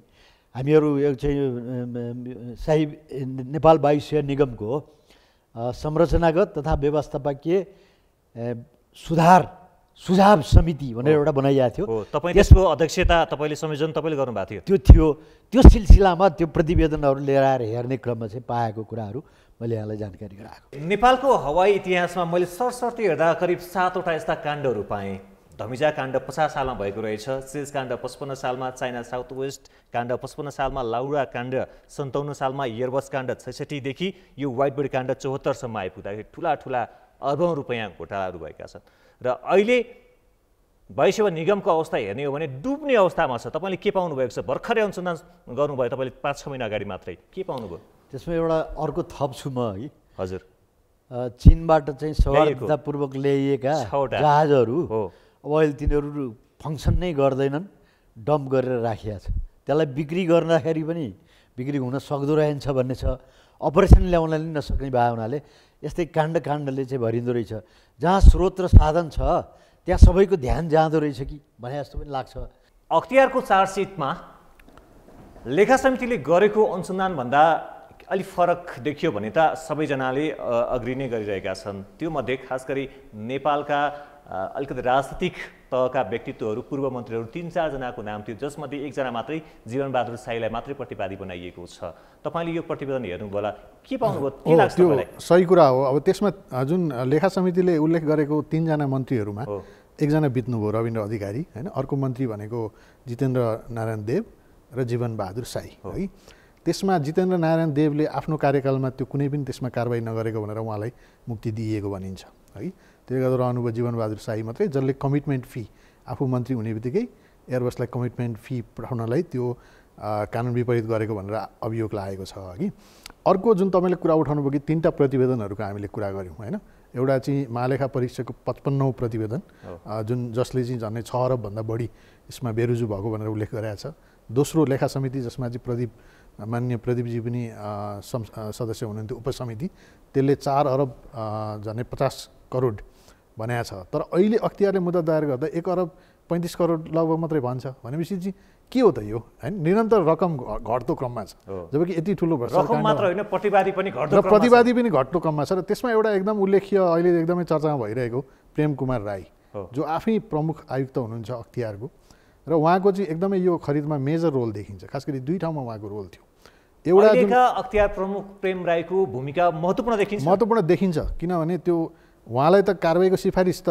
हामीहरू चाहिँ साही नेपाल वायु सेवा निगमको संरचनागत तथा व्यवस्थापकीय सुधार सुझाव समिति भनेर एउटा बनाइएको थियो तपाईँ त्यसको अध्यक्षता तपाईँले संयोजन तपाईँले गर्नुभएको थियो त्यो थियो त्यो सिलसिलामा त्यो प्रतिवेदनहरू लिएर आएर हेर्ने क्रममा चाहिँ पाएको कुराहरू मैले यहाँलाई जानकारी गराएको नेपालको हवाई इतिहासमा मैले सरसर्ती हेर्दा करिब सातवटा यस्ता काण्डहरू पाएँ धमिजा काण्ड पचास सालमा भएको रहेछ सेज काण्ड पचपन्न सालमा चाइना साउथ वेस्ट काण्ड पचपन्न सालमा लाउडा काण्ड सन्ताउन्न सालमा इयरबस काण्ड छैसठीदेखि यो वाइट बर्ड काण्ड चौहत्तरसम्म आइपुग्दाखेरि ठुला ठुला अर्बौँ रुपियाँ घोटालाहरू भएका छन् र अहिले वायुसेवा निगमको अवस्था हेर्ने हो भने डुब्ने अवस्थामा छ तपाईँले के पाउनुभएको छ भर्खरै अनुसन्धान गर्नुभयो तपाईँले पाँच छ महिना अगाडि मात्रै के पाउनुभयो त्यसमा एउटा अर्को थप छु म है हजुर चिनबाट चाहिँ सहजतापूर्वक ल्याइएका जहाजहरू अब अहिले तिनीहरू फङ्सन नै गर्दैनन् डम्प गरेर राखिया छ त्यसलाई बिक्री गर्दाखेरि पनि बिक्री हुन सक्दो रहेछ भन्ने छ अपरेसन ल्याउनलाई नसक्ने भावनाले यस्तै काण्ड काण्डले चाहिँ भरिँदो रहेछ जहाँ स्रोत र साधन छ त्यहाँ सबैको ध्यान जाँदो रहेछ कि भने जस्तो पनि लाग्छ अख्तियारको चार्जसिटमा लेखा समितिले गरेको अनुसन्धानभन्दा अलिक फरक देखियो भने त सबैजनाले अग्रि नै गरिरहेका छन् त्यो मध्ये खास गरी नेपालका अलिकति राजनीतिक तहका व्यक्तित्वहरू पूर्व मन्त्रीहरू तिन चारजनाको नाम थियो जसमध्ये एकजना मात्रै जीवनबहादुर साईलाई मात्रै प्रतिवादी बनाइएको छ तपाईँले यो प्रतिवेदन हेर्नुभयो होला के पाउनुभयो त्यो सही कुरा हो अब त्यसमा जुन लेखा समितिले उल्लेख गरेको तिनजना मन्त्रीहरूमा एकजना बित्नुभयो रविन्द्र अधिकारी होइन अर्को मन्त्री भनेको जितेन्द्र नारायण देव र जीवनबहादुर साई है त्यसमा जितेन्द्र नारायण देवले आफ्नो कार्यकालमा त्यो कुनै पनि त्यसमा कारवाही नगरेको भनेर उहाँलाई मुक्ति दिइएको भनिन्छ है त्यसले गर्दा रहनुभयो जीवनबहादुर शाही मात्रै जसले कमिटमेन्ट फी आफू मन्त्री हुने बित्तिकै एयरबसलाई कमिटमेन्ट फी पठाउनलाई त्यो कानुन विपरीत गरेको भनेर अभियोग लागेको छ कि अर्को जुन तपाईँले कुरा उठाउनुभयो कि तिनवटा प्रतिवेदनहरूको हामीले कुरा गऱ्यौँ होइन एउटा चाहिँ महालेखा परीक्षाको पचपन्नौ प्रतिवेदन जुन जसले चाहिँ झन्डै छ अरबभन्दा बढी यसमा बेरुजु भएको भनेर उल्लेख गरेका छ दोस्रो लेखा समिति जसमा चाहिँ प्रदीप मान्य प्रदीपजी पनि सदस्य हुनुहुन्थ्यो उपसमिति त्यसले चार अरब झन्डै पचास करोड भनेको छ तर अहिले अख्तियारले मुद्दा दायर गर्दा एक अरब पैँतिस करोड लगभग मात्रै भन्छ भनेपछि चाहिँ के हो त यो होइन निरन्तर रकम घट्दो क्रममा छ जबकि यति ठुलो प्रतिवादी पनि घट्दो क्रममा छ र त्यसमा एउटा एकदम उल्लेख्य अहिले एकदमै चर्चामा भइरहेको प्रेम कुमार राई जो आफै प्रमुख आयुक्त हुनुहुन्छ अख्तियारको र उहाँको चाहिँ एकदमै यो खरिदमा मेजर रोल देखिन्छ खास गरी दुई ठाउँमा उहाँको रोल थियो एउटा अख्तियार प्रमुख प्रेम राईको भूमिका महत्त्वपूर्ण देखिन्छ महत्त्वपूर्ण देखिन्छ किनभने त्यो उहाँलाई त कारवाहीको सिफारिस त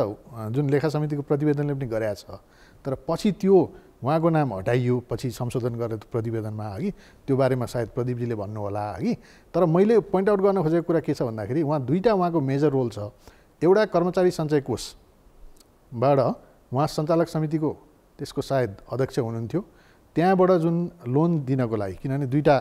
जुन लेखा समितिको प्रतिवेदनले पनि गराएको छ तर पछि त्यो उहाँको नाम हटाइयो पछि संशोधन गरेर प्रतिवेदनमा अघि त्यो बारेमा सायद प्रदीपजीले भन्नुहोला अघि तर मैले पोइन्ट आउट गर्न खोजेको कुरा के छ भन्दाखेरि उहाँ दुईवटा उहाँको मेजर रोल छ एउटा कर्मचारी सञ्चय कोषबाट उहाँ सञ्चालक समितिको त्यसको सायद अध्यक्ष हुनुहुन्थ्यो त्यहाँबाट जुन लोन दिनको लागि किनभने दुईवटा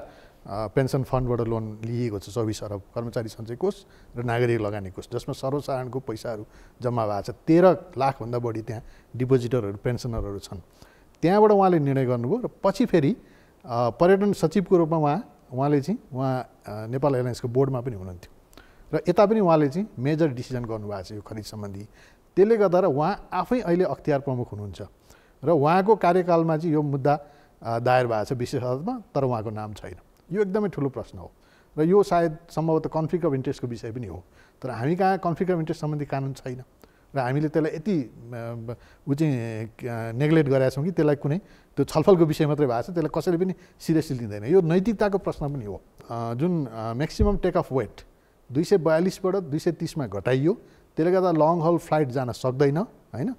पेन्सन फन्डबाट लोन लिएको छ चौबिस अरब कर्मचारी सञ्चय कोष र नागरिक लगानी कोष जसमा सर्वसाधारणको पैसाहरू जम्मा भएको छ तेह्र लाखभन्दा बढी त्यहाँ डिपोजिटरहरू पेन्सनरहरू छन् त्यहाँबाट उहाँले निर्णय गर्नुभयो र पछि फेरि पर्यटन सचिवको रूपमा उहाँ उहाँले चाहिँ उहाँ नेपाल एयरलाइन्सको बोर्डमा पनि हुनुहुन्थ्यो र यता पनि उहाँले चाहिँ मेजर डिसिजन गर्नुभएको छ यो खरिद सम्बन्धी त्यसले गर्दा र उहाँ आफै अहिले अख्तियार प्रमुख हुनुहुन्छ र उहाँको कार्यकालमा चाहिँ यो मुद्दा दायर भएको छ विशेष अदालतमा तर उहाँको नाम छैन यो एकदमै ठुलो प्रश्न हो र यो सायद सम्भवतः कन्फ्लिक्ट अफ इन्ट्रेस्टको विषय पनि हो तर हामी कहाँ कन्फ्लिक्ट अफ इन्ट्रेस्ट सम्बन्धी कानुन छैन र हामीले त्यसलाई यति ऊ चाहिँ नेग्लेक्ट गरेका छौँ कि त्यसलाई कुनै त्यो छलफलको विषय मात्रै भएको छ त्यसलाई कसैले पनि सिरियसली लिँदैन यो नैतिकताको प्रश्न पनि हो जुन म्याक्सिमम् टेक अफ वेट दुई सय बयालिसबाट दुई सय तिसमा घटाइयो त्यसले गर्दा लङ हल फ्लाइट जान सक्दैन होइन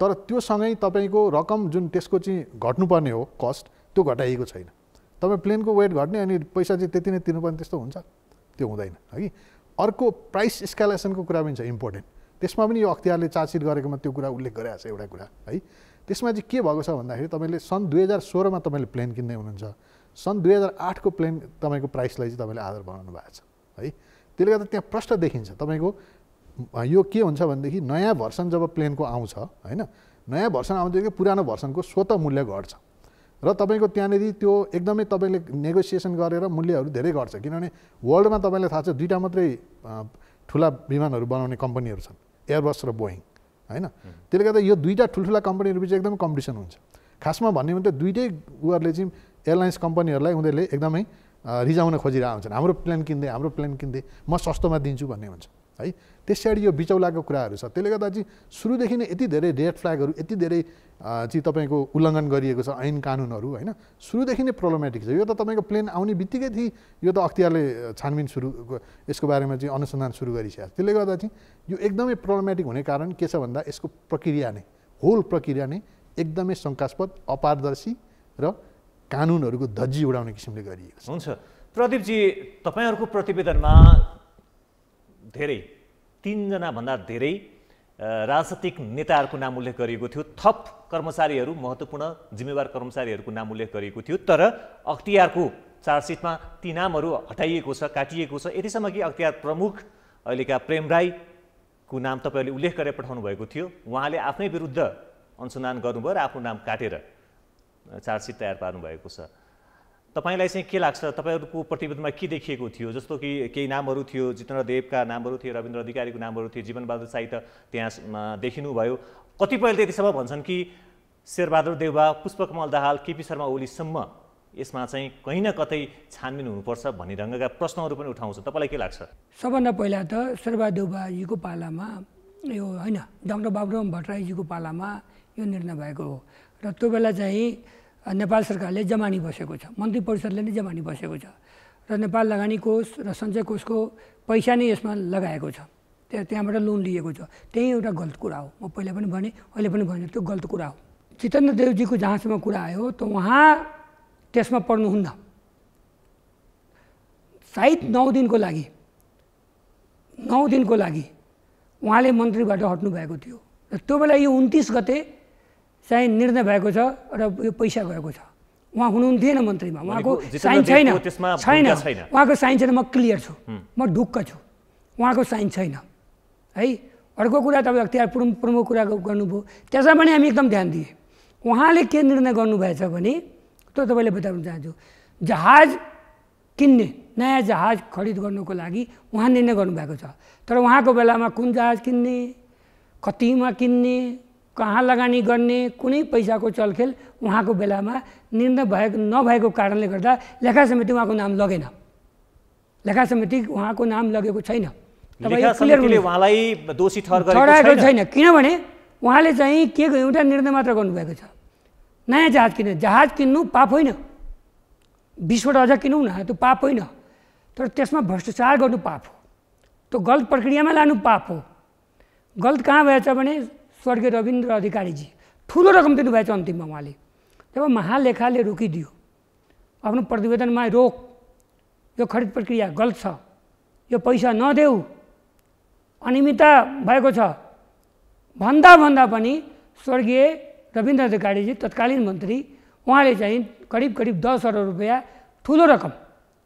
तर त्योसँगै तपाईँको रकम जुन त्यसको चाहिँ घट्नुपर्ने हो कस्ट त्यो घटाइएको छैन तपाईँ प्लेनको वेट घट्ने अनि पैसा चाहिँ त्यति नै तिर्नुपर्ने त्यस्तो हुन्छ त्यो हुँदैन है अर्को प्राइस स्कालेसनको कुरा पनि छ इम्पोर्टेन्ट त्यसमा पनि यो अख्तियारले चार्जसिट गरेकोमा त्यो कुरा उल्लेख गरिरहेको छ एउटा कुरा है त्यसमा चाहिँ के भएको छ भन्दाखेरि तपाईँले सन् दुई हजार सोह्रमा तपाईँले प्लेन किन्दै हुनुहुन्छ सन् दुई हजार आठको प्लेन तपाईँको प्राइसलाई चाहिँ तपाईँले आधार बनाउनु भएको छ है त्यसले गर्दा त्यहाँ प्रष्ट देखिन्छ तपाईँको यो के हुन्छ भनेदेखि नयाँ भर्सन जब प्लेनको आउँछ होइन नयाँ भर्सन आउँदाखेरि पुरानो भर्सनको स्वत मूल्य घट्छ र तपाईँको त्यहाँनिर त्यो एकदमै तपाईँले नेगोसिएसन गरेर मूल्यहरू धेरै घट्छ किनभने वर्ल्डमा तपाईँलाई थाहा छ दुईवटा मात्रै ठुला विमानहरू बनाउने कम्पनीहरू छन् एयरबस र बोइङ होइन त्यसले गर्दा यो दुईवटा ठुल्ठुला कम्पनीहरू बिच एकदमै कम्पिटिसन हुन्छ खासमा भन्यो भने त दुइटै उहरूले चाहिँ एयरलाइन्स कम्पनीहरूलाई उनीहरूले एकदमै रिजाउन खोजिरहेको हुन्छन् हाम्रो प्लेन किन्दै हाम्रो प्लेन किन्दै म सस्तोमा दिन्छु भन्ने हुन्छ है त्यस पछाडि यो बिचौलाको कुराहरू छ त्यसले गर्दा चाहिँ सुरुदेखि नै यति धेरै रेड फ्ल्यागहरू यति धेरै चाहिँ तपाईँको उल्लङ्घन गरिएको छ ऐन कानुनहरू होइन सुरुदेखि नै प्रब्लमेटिक छ यो त तपाईँको प्लेन आउने बित्तिकै थिए यो त अख्तियारले छानबिन सुरु यसको बारेमा चाहिँ अनुसन्धान सुरु गरिसकेको छ त्यसले गर्दा चाहिँ यो एकदमै प्रब्लमेटिक हुने कारण के छ भन्दा यसको प्रक्रिया नै होल प्रक्रिया नै एकदमै शङ्कास्पद अपारदर्शी र कानुनहरूको धज्जी उडाउने किसिमले गरिएको छ हुन्छ प्रदीपजी तपाईँहरूको प्रतिवेदनमा धेरै तिनजनाभन्दा धेरै राजनैतिक नेताहरूको नाम उल्लेख गरिएको थियो थप कर्मचारीहरू महत्त्वपूर्ण जिम्मेवार कर्मचारीहरूको नाम उल्लेख गरिएको थियो तर अख्तियारको चार्जसिटमा ती नामहरू हटाइएको छ काटिएको छ यतिसम्म कि अख्तियार प्रमुख अहिलेका प्रेम राईको नाम तपाईँहरूले उल्लेख गरेर पठाउनु भएको थियो उहाँले आफ्नै विरुद्ध अनुसन्धान गर्नुभयो र आफ्नो नाम काटेर चार्जसिट तयार पार्नु भएको छ तपाईँलाई चाहिँ के लाग्छ तपाईँहरूको प्रतिवेदनमा के देखिएको थियो जस्तो कि केही नामहरू थियो जितेन्द्र देवका नामहरू थियो रविन्द्र अधिकारीको नामहरू थियो जीवनबहादुर साई त त्यहाँ देखिनुभयो कतिपयले त्यतिसम्म भन्छन् कि शेरबहादुर देवबा पुष्पकमल दाहाल केपी शर्मा ओलीसम्म यसमा चाहिँ कहीँ न कतै छानबिन हुनुपर्छ भन्ने ढङ्गका प्रश्नहरू पनि उठाउँछ तपाईँलाई के लाग्छ सबभन्दा पहिला त शेरबहादुर देवबाजीको पालामा यो होइन डाक्टर बाबुराम भट्टराईजीको पालामा यो निर्णय भएको हो र त्यो बेला चाहिँ नेपाल सरकारले जमानी बसेको छ मन्त्री परिषदले नै जमानी बसेको छ र नेपाल लगानी कोष र सञ्चय कोषको पैसा नै यसमा लगाएको छ त्यहाँ त्यहाँबाट लोन लिएको छ त्यही एउटा गलत कुरा हो म पहिला पनि भनेँ अहिले पनि भने त्यो गलत कुरा हो चितन्द्र देवजीको जहाँसम्म कुरा आयो त उहाँ त्यसमा पढ्नुहुन्न सायद नौ दिनको लागि नौ दिनको लागि उहाँले मन्त्रीबाट हट्नु भएको थियो र त्यो बेला यो उन्तिस गते चाहिँ निर्णय भएको छ र यो पैसा गएको छ उहाँ हुनुहुन्थेन मन्त्रीमा उहाँको साइन छैन छैन उहाँको साइन छैन म क्लियर छु म ढुक्क छु उहाँको साइन छैन है अर्को कुरा तपाईँ अख्तियार प्रमुख प्रमुख कुरा गर्नुभयो त्यसमा पनि हामी एकदम ध्यान दिएँ उहाँले के निर्णय गर्नुभएछ भने त्यो तपाईँले बताउन चाहन्छु जहाज किन्ने नयाँ जहाज खरिद गर्नुको लागि उहाँ निर्णय गर्नुभएको छ तर उहाँको बेलामा कुन जहाज किन्ने कतिमा किन्ने कहाँ लगानी गर्ने कुनै पैसाको चलखेल उहाँको बेलामा निर्णय भएको नभएको कारणले गर्दा लेखा समिति उहाँको नाम लगेन लेखा समिति उहाँको नाम लगेको छैन चढाएको छैन किनभने उहाँले चाहिँ के एउटा निर्णय मात्र गर्नुभएको छ नयाँ जहाज किन्ने जहाज किन्नु पाप होइन बिसवटा अझ किनौँ न त्यो पाप होइन तर त्यसमा भ्रष्टाचार गर्नु पाप हो त्यो गलत प्रक्रियामा लानु पाप हो गलत कहाँ भएछ भने स्वर्गीय रविन्द्र अधिकारीजी ठुलो रकम दिनुभएछ अन्तिममा उहाँले जब महालेखाले रोकिदियो आफ्नो प्रतिवेदनमा रोक यो खरिद प्रक्रिया गलत छ यो पैसा नदेऊ अनियमितता भएको छ भन्दा भन्दा पनि स्वर्गीय रविन्द्र अधिकारीजी तत्कालीन मन्त्री उहाँले चाहिँ करिब करिब दस अरब रुपियाँ ठुलो रकम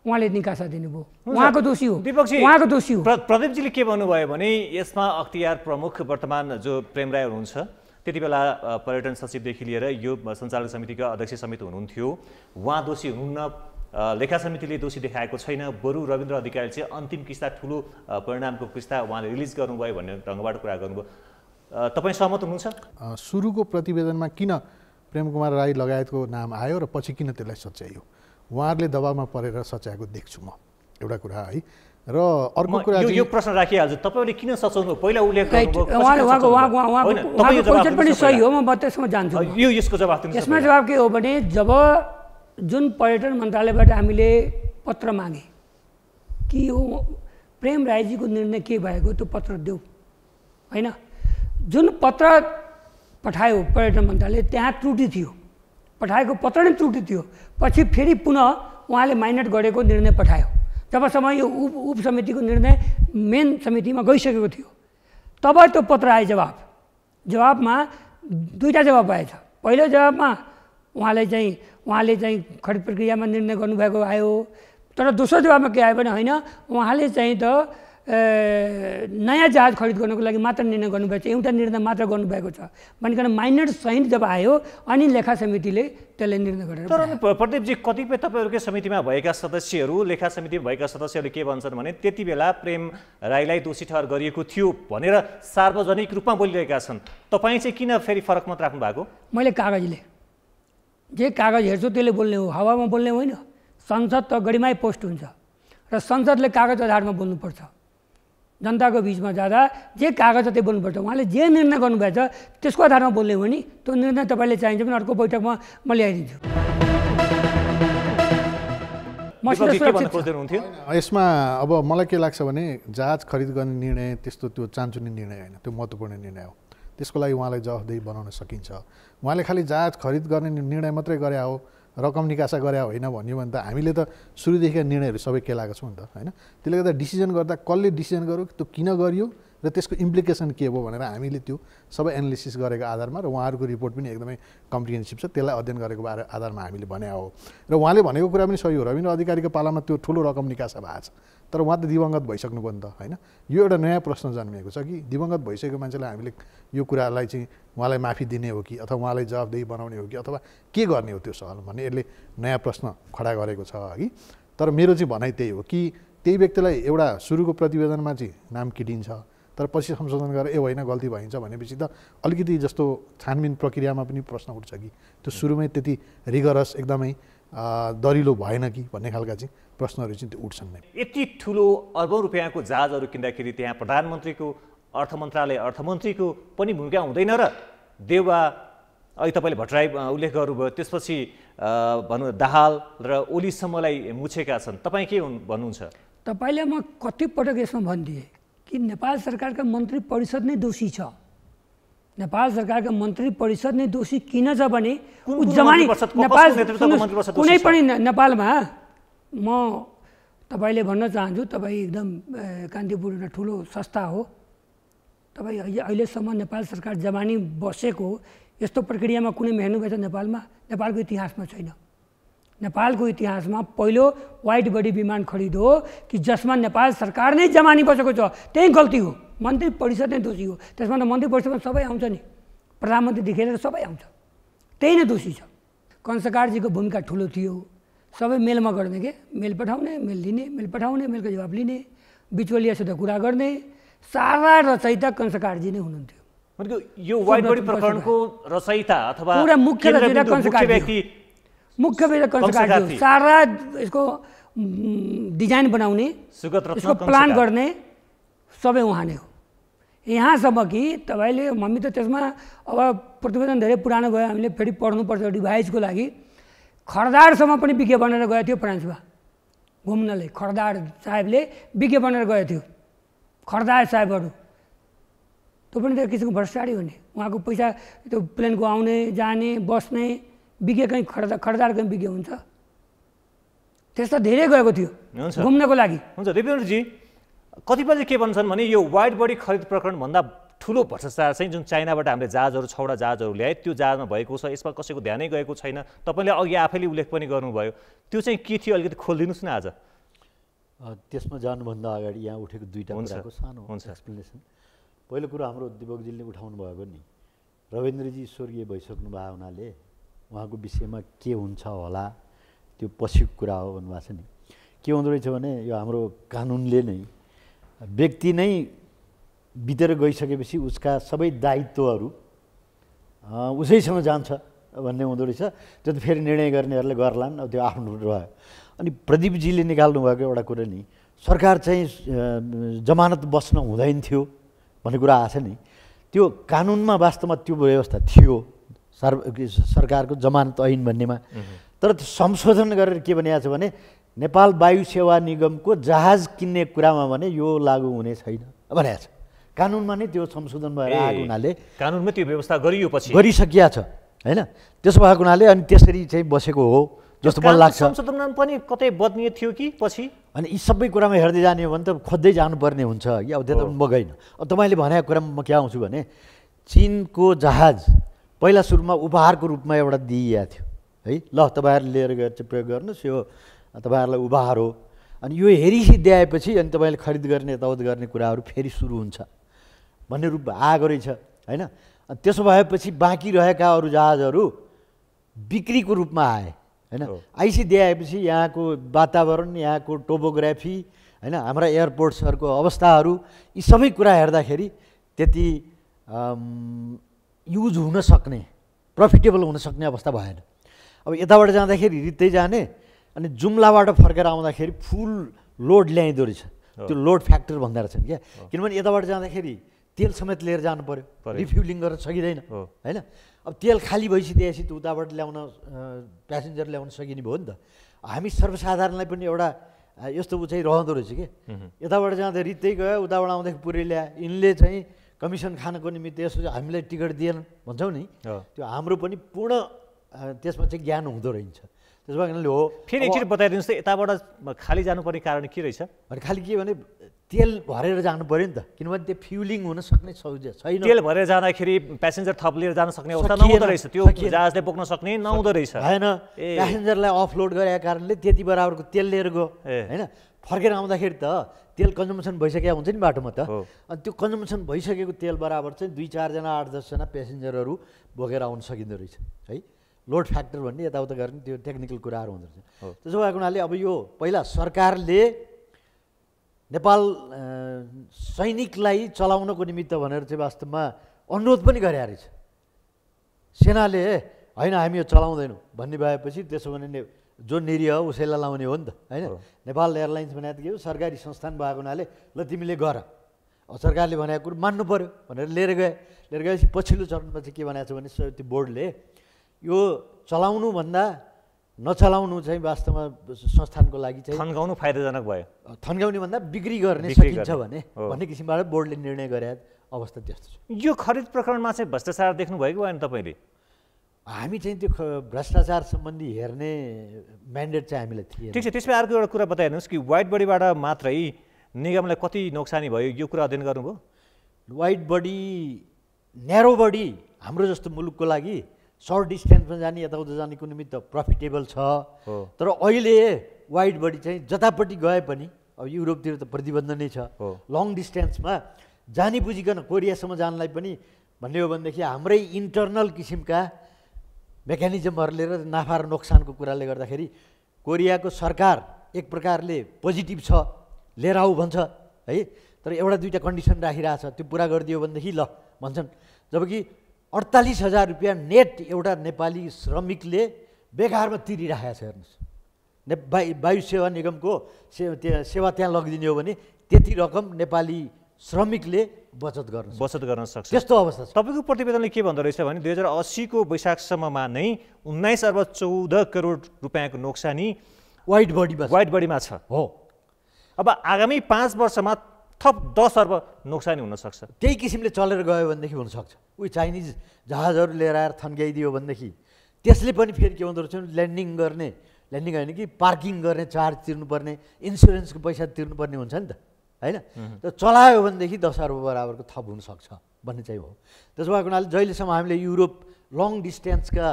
उहाँले निकासा दिनुभयो उहाँको दोषी हो विपक्षी उहाँको दोषी हो प्रदीपजीले के भन्नुभयो भने यसमा अख्तियार प्रमुख वर्तमान जो प्रेम राई हुनुहुन्छ त्यति बेला पर्यटन सचिवदेखि लिएर यो सञ्चालन समितिका अध्यक्ष समेत हुनुहुन्थ्यो उहाँ दोषी हुनुहुन्न लेखा समितिले दोषी देखाएको छैन बरु रविन्द्र अधिकारी चाहिँ अन्तिम किस्ता ठुलो परिणामको किस्ता उहाँले रिलिज गर्नुभयो भन्ने ढङ्गबाट कुरा गर्नुभयो तपाईँ सहमत हुनुहुन्छ सुरुको प्रतिवेदनमा किन प्रेम कुमार राई लगायतको नाम आयो र पछि किन त्यसलाई सच्याइयो उहाँहरूले दबाबमा परेर सच्याएको देख्छु म एउटा कुरा है र अर्को कुरा यो प्रश्न राखिहाल्छु तपाईँले किन सचाउनु पहिला उल्लेख पनि सही हो म त्यसमा जान्छु यो यसको जवाब यसमा जवाब के हो भने जब जुन पर्यटन मन्त्रालयबाट हामीले पत्र मागे कि यो प्रेम राईजीको निर्णय के भएको त्यो पत्र देऊ होइन जुन पत्र पठायो पर्यटन मन्त्रालय त्यहाँ त्रुटि थियो पठाएको पत्र नै त्रुटि थियो पछि फेरि पुनः उहाँले माइनेट गरेको निर्णय पठायो जबसम्म यो उप उप समितिको निर्णय मेन समितिमा गइसकेको थियो तब त्यो पत्र आयो जवाब जवाबमा दुईवटा जवाब आएछ पहिलो जवाबमा उहाँले चाहिँ उहाँले चाहिँ खरिद प्रक्रियामा निर्णय गर्नुभएको आयो तर दोस्रो जवाबमा के आयो भने होइन उहाँले चाहिँ त नयाँ जहाज खरिद गर्नको लागि मात्र निर्णय गर्नुभएको छ एउटा निर्णय मात्र गर्नुभएको छ भनिकन माइनर सहित जब आयो अनि लेखा समितिले त्यसलाई निर्णय गरेर तर प्रदीपजी कतिपय तपाईँहरूकै समितिमा भएका सदस्यहरू लेखा समितिमा भएका सदस्यहरूले के भन्छन् भने त्यति बेला प्रेम राईलाई दोषी ठहर गरिएको थियो भनेर सार्वजनिक रूपमा बोलिरहेका छन् तपाईँ चाहिँ किन फेरि फरक मात्र राख्नु भएको मैले कागजले जे कागज हेर्छु त्यसले बोल्ने हो हावामा बोल्ने होइन संसद त गरिमाई पोस्ट हुन्छ र संसदले कागज आधारमा बोल्नुपर्छ जनताको बिचमा जाँदा जे कागज जति बोल्नुपर्छ उहाँले जे निर्णय गर्नुभएको छ त्यसको आधारमा बोल्ने हो भने त्यो निर्णय तपाईँले चाहिन्छ भने अर्को बैठकमा म ल्याइदिन्छु यसमा अब मलाई के लाग्छ भने जहाज खरिद गर्ने निर्णय त्यस्तो त्यो चान्चुने निर्णय होइन त्यो महत्त्वपूर्ण निर्णय हो त्यसको लागि उहाँलाई जवाफदेही बनाउन सकिन्छ उहाँले खालि जहाज खरिद गर्ने निर्णय मात्रै गरे हो रकम निकासा गरे होइन भन्यो भने त हामीले त सुरुदेखिका निर्णयहरू सबै केलाएको छौँ नि त होइन त्यसले गर्दा डिसिजन गर्दा कसले डिसिजन गर्यो त्यो किन गरियो र त्यसको इम्प्लिकेसन के हो भनेर हामीले त्यो सबै एनालिसिस गरेको आधारमा र उहाँहरूको रिपोर्ट पनि एकदमै कम्प्रिहेन्सिभ छ त्यसलाई अध्ययन गरेको आधारमा हामीले भने हो र उहाँले भनेको कुरा पनि सही हो रविन्द्र अधिकारीको पालामा त्यो ठुलो रकम निकासा भएको छ तर उहाँ त दिवङ्गत भइसक्नु नि त होइन यो एउटा नयाँ प्रश्न जन्मिएको छ कि दिवङ्गत भइसकेको मान्छेलाई हामीले यो कुरालाई चाहिँ उहाँलाई माफी दिने हो कि अथवा उहाँलाई जवाबदेही बनाउने हो कि अथवा के गर्ने हो त्यो सवाल भन्ने यसले नयाँ प्रश्न खडा गरेको छ अघि तर मेरो चाहिँ भनाइ त्यही हो कि त्यही व्यक्तिलाई एउटा सुरुको प्रतिवेदनमा चाहिँ नाम किटिन्छ तर पछि संशोधन गरेर ए होइन गल्ती भइन्छ भनेपछि त अलिकति जस्तो छानबिन प्रक्रियामा पनि प्रश्न उठ्छ कि त्यो सुरुमै त्यति रिगरस एकदमै दरिलो भएन कि भन्ने खालका चाहिँ प्रश्नहरू चाहिँ त्यो उठ्छन् नै यति ठुलो अर्बौँ रुपियाँको जहाजहरू किन्दाखेरि त्यहाँ प्रधानमन्त्रीको अर्थ मन्त्रालय अर्थमन्त्रीको पनि भूमिका हुँदैन र देवा अहिले तपाईँले भट्टराई उल्लेख गर्नुभयो त्यसपछि भनौँ दाहाल र ओलीसम्मलाई मुछेका छन् तपाईँ के भन्नुहुन्छ तपाईँले म कतिपटक यसमा भनिदिएँ कि नेपाल सरकारका मन्त्री परिषद नै दोषी छ नेपाल सरकारका मन्त्री परिषद नै दोषी किन छ भने ऊ जमानी नेपाल कुनै पनि नेपालमा म तपाईँले भन्न चाहन्छु तपाईँ एकदम कान्तिपुर एउटा ठुलो संस्था हो तपाईँ अहिलेसम्म नेपाल सरकार जमानी बसेको यस्तो प्रक्रियामा कुनै हेर्नु भएछ नेपालमा नेपालको इतिहासमा छैन नेपालको इतिहासमा पहिलो वाइट बडी विमान खरिद हो कि जसमा नेपाल सरकार नै जमानी बसेको छ त्यही गल्ती हो मन्त्री परिषद नै दोषी हो त्यसमा त मन्त्री परिषदमा सबै आउँछ नि प्रधानमन्त्रीदेखि त सबै आउँछ त्यही नै दोषी छ कंसकारजीको भूमिका ठुलो थियो सबै मेलमा गर्ने के मेल पठाउने मेल लिने मेल पठाउने मेलको जवाब लिने बिचोलियासित कुरा गर्ने सारा रचयिता कंसकारजी नै हुनुहुन्थ्यो यो प्रकरणको रचयिता अथवा मुख्य मुख्य कंसकारजी सारा यसको डिजाइन बनाउने यसको प्लान गर्ने सबै उहाँ नै हो यहाँसम्म कि तपाईँले मम्मी त त्यसमा अब प्रतिवेदन धेरै पुरानो गयो हामीले फेरि पढ्नुपर्छ डिभाइसको लागि खरदारसम्म पनि विज्ञ बनेर गएको थियो फ्रान्समा घुम्नले खरदार साहेबले विज्ञ बनेर गएको थियो खरदार साहेबहरू त्यो पनि त्यो किसिमको भ्रष्टाचारी हुने उहाँको पैसा त्यो प्लेनको आउने जाने बस्ने विज्ञ कहीँ खरदा खरदार कहीँ विज्ञ हुन्छ त्यस्तो धेरै गएको थियो घुम्नको लागि हुन्छ कतिपयले के भन्छन् भने यो वाइड बडी खरिद प्रकरणभन्दा ठुलो भ्रष्टाचार चाहिँ जुन चाइनाबाट हामीले जहाजहरू छवटा जहाजहरू ल्याए त्यो जहाजमा भएको छ यसमा कसैको ध्यानै गएको छैन तपाईँले अघि आफैले उल्लेख पनि गर्नुभयो त्यो चाहिँ के थियो अलिकति खोलिदिनुहोस् न आज त्यसमा जानुभन्दा अगाडि यहाँ उठेको दुईवटा कुराको सानो हुन्छ एक्सप्लेनेसन पहिलो कुरो हाम्रो दिपकजीले उठाउनु भएको नि रविन्द्रजी स्वर्गीय भइसक्नु भएको हुनाले उहाँको विषयमा के हुन्छ होला त्यो पछिको कुरा हो भन्नुभएको छ नि के हुँदो रहेछ भने यो हाम्रो कानुनले नै व्यक्ति नै बितेर गइसकेपछि उसका सबै दायित्वहरू उसैसँग जान्छ भन्ने हुँदो रहेछ त्यो त फेरि निर्णय गर्नेहरूले गर्लान् अब त्यो आफ्नो रह्यो अनि प्रदीपजीले निकाल्नुभएको एउटा कुरा नि सरकार चाहिँ जमानत बस्न हुँदैन थियो भन्ने कुरा आएको छ नि त्यो कानुनमा वास्तवमा त्यो व्यवस्था थियो सर सरकारको जमानत ऐन भन्नेमा तर त्यो संशोधन गरेर के भनिएको छ भने नेपाल वायु सेवा निगमको जहाज किन्ने कुरामा भने यो लागु हुने छैन भनेको छ कानुनमा नै त्यो संशोधन भएर आएको हुनाले कानुनमै त्यो व्यवस्था गरियो पछि गरिसकिया छ होइन त्यसो भएको हुनाले अनि त्यसरी चाहिँ बसेको हो जस्तो मलाई लाग्छ संशोधन पनि कतै बदलिए थियो कि पछि अनि यी सबै कुरामा हेर्दै जाने हो भने त खोज्दै जानुपर्ने हुन्छ कि अब त्यता गइनँ अब तपाईँले भनेको कुरामा म के आउँछु भने चिनको जहाज पहिला सुरुमा उपहारको रूपमा एउटा दिइएको थियो है ल तपाईँहरूले लिएर गएर चाहिँ प्रयोग गर्नुहोस् यो तपाईँहरूलाई उभार हो अनि यो आएपछि अनि तपाईँले खरिद गर्ने यताउत गर्ने कुराहरू फेरि सुरु हुन्छ भन्ने रूप आएको रहेछ होइन अनि त्यसो भएपछि बाँकी रहेका अरू जहाजहरू बिक्रीको रूपमा आए होइन आएपछि यहाँको वातावरण यहाँको टोपोग्राफी होइन हाम्रा एयरपोर्ट्सहरूको अवस्थाहरू यी सबै कुरा हेर्दाखेरि त्यति युज हुनसक्ने प्रफिटेबल हुनसक्ने अवस्था भएन अब यताबाट जाँदाखेरि रित्तै जाने अनि जुम्लाबाट फर्केर आउँदाखेरि फुल लोड ल्याइँदो रहेछ त्यो लोड फ्याक्टर भन्दा रहेछ क्या किनभने यताबाट जाँदाखेरि तेल समेत लिएर जानु पऱ्यो रिफ्युलिङ गरेर सकिँदैन होइन अब तेल खाली भइसकेपछि त्यो उताबाट ल्याउन प्यासेन्जर ल्याउन सकिने भयो नि त हामी सर्वसाधारणलाई पनि एउटा यस्तो ऊ चाहिँ रहँदो रहेछ कि यताबाट जाँदा रित्तै गयो उताबाट आउँदाखेरि पुरै ल्याए यिनले चाहिँ कमिसन खानको निमित्त यसो हामीलाई टिकट दिएन भन्छौँ नि त्यो हाम्रो पनि पूर्ण त्यसमा चाहिँ ज्ञान हुँदो रहेछ त्यसो भए हो फेरि एकचोटि बताइदिनुहोस् त यताबाट खाली जानुपर्ने कारण के रहेछ भने खालि के भने तेल भरेर जानु पऱ्यो नि त किनभने त्यो फ्युलिङ हुन सक्ने छैन तेल भरेर जाँदाखेरि प्यासेन्जर थप लिएर जान सक्ने अवस्था नहुँदो रहेछ त्यो जहाजले बोक्न सक्ने नहुँदो रहेछ होइन प्यासेन्जरलाई अफलोड गरेका कारणले त्यति बराबरको तेल लिएर गयो होइन फर्केर आउँदाखेरि त तेल कन्जम्सन भइसकेको हुन्छ नि बाटोमा त अनि त्यो कन्जम्सन भइसकेको तेल बराबर चाहिँ दुई चारजना आठ दसजना प्यासेन्जरहरू बोकेर आउन सकिँदो रहेछ है लोड फ्याक्टर भन्ने यताउता गर्ने त्यो टेक्निकल कुराहरू हुँदो रहेछ त्यसो भएको हुनाले अब यो पहिला सरकारले नेपाल सैनिकलाई चलाउनको निमित्त भनेर चाहिँ वास्तवमा अनुरोध पनि गरे रहेछ सेनाले होइन हामी यो चलाउँदैनौँ भन्ने भएपछि त्यसो भने ने जो निरीह हो उसैलाई लाउने हो नि त होइन नेपाल एयरलाइन्स भनेको के हो सरकारी संस्थान भएको हुनाले ल तिमीले गर अब सरकारले भनेको कुरो मान्नु पऱ्यो भनेर लिएर गए लिएर गएपछि पछिल्लो चरणमा चाहिँ के भनेको छ भने त्यो बोर्डले यो चलाउनुभन्दा नचलाउनु चाहिँ वास्तवमा संस्थानको लागि चाहिँ थन्काउनु फाइदाजनक भयो थन्काउने भन्दा बिक्री गर्ने सकिन्छ भने भन्ने किसिमबाट बोर्डले निर्णय गरे अवस्था त्यस्तो छ यो खरिद प्रकरणमा चाहिँ भ्रष्टाचार देख्नुभयो कि भएन तपाईँले हामी चाहिँ त्यो भ्रष्टाचार सम्बन्धी हेर्ने म्यान्डेट चाहिँ हामीलाई थियो ठिक छ त्यसमा अर्को एउटा कुरा बताइदिनुहोस् कि वाइट बडीबाट मात्रै निगमलाई कति नोक्सानी भयो यो कुरा अध्ययन गर्नुभयो वाइट बडी न्यारो बडी हाम्रो जस्तो मुलुकको लागि सर्ट डिस्टेन्समा जाने यताउता जाने कुनै निमित्त प्रफिटेबल छ तर अहिले वाइड बडी चाहिँ जतापट्टि गए पनि अब युरोपतिर त प्रतिबन्ध नै छ लङ डिस्टेन्समा जानी बुझिकन कोरियासम्म जानलाई पनि भन्ने हो भनेदेखि हाम्रै इन्टर्नल किसिमका मेकानिजमहरूले र नाफा र नोक्सानको कुराले गर्दाखेरि कोरियाको सरकार एक प्रकारले पोजिटिभ छ लिएर आऊ भन्छ है तर एउटा दुईवटा कन्डिसन छ त्यो पुरा गरिदियो भनेदेखि ल भन्छन् जबकि अडतालिस हजार रुपियाँ नेट एउटा नेपाली श्रमिकले बेकारमा तिरिराखेको छ हेर्नुहोस् ने वायु सेवा निगमको से त्यहाँ सेवा त्यहाँ लगिदिने हो भने त्यति रकम नेपाली श्रमिकले बचत गर्न बचत गर्न सक्छ त्यस्तो अवस्था छ तपाईँको प्रतिवेदनले के भन्दो रहेछ भने दुई हजार अस्सीको वैशाखसम्ममा नै उन्नाइस अर्ब चौध करोड रुपियाँको नोक्सानी वाइट बडीमा वाइट बडीमा छ हो अब आगामी पाँच वर्षमा थप दस अर्ब नोक्सानी हुनसक्छ त्यही किसिमले चलेर गयो भनेदेखि हुनसक्छ उयो चाइनिज जहाजहरू लिएर आएर थन्क्याइदियो भनेदेखि त्यसले पनि फेरि के हुँदो रहेछ ल्यान्डिङ गर्ने ल्यान्डिङ होइन कि पार्किङ गर्ने चार्ज तिर्नुपर्ने इन्सुरेन्सको पैसा तिर्नुपर्ने हुन्छ नि त होइन र चलायो भनेदेखि दस अर्ब बराबरको थप हुनसक्छ भन्ने चाहिँ हो त्यसो भएको हुनाले जहिलेसम्म हामीले युरोप लङ डिस्टेन्सका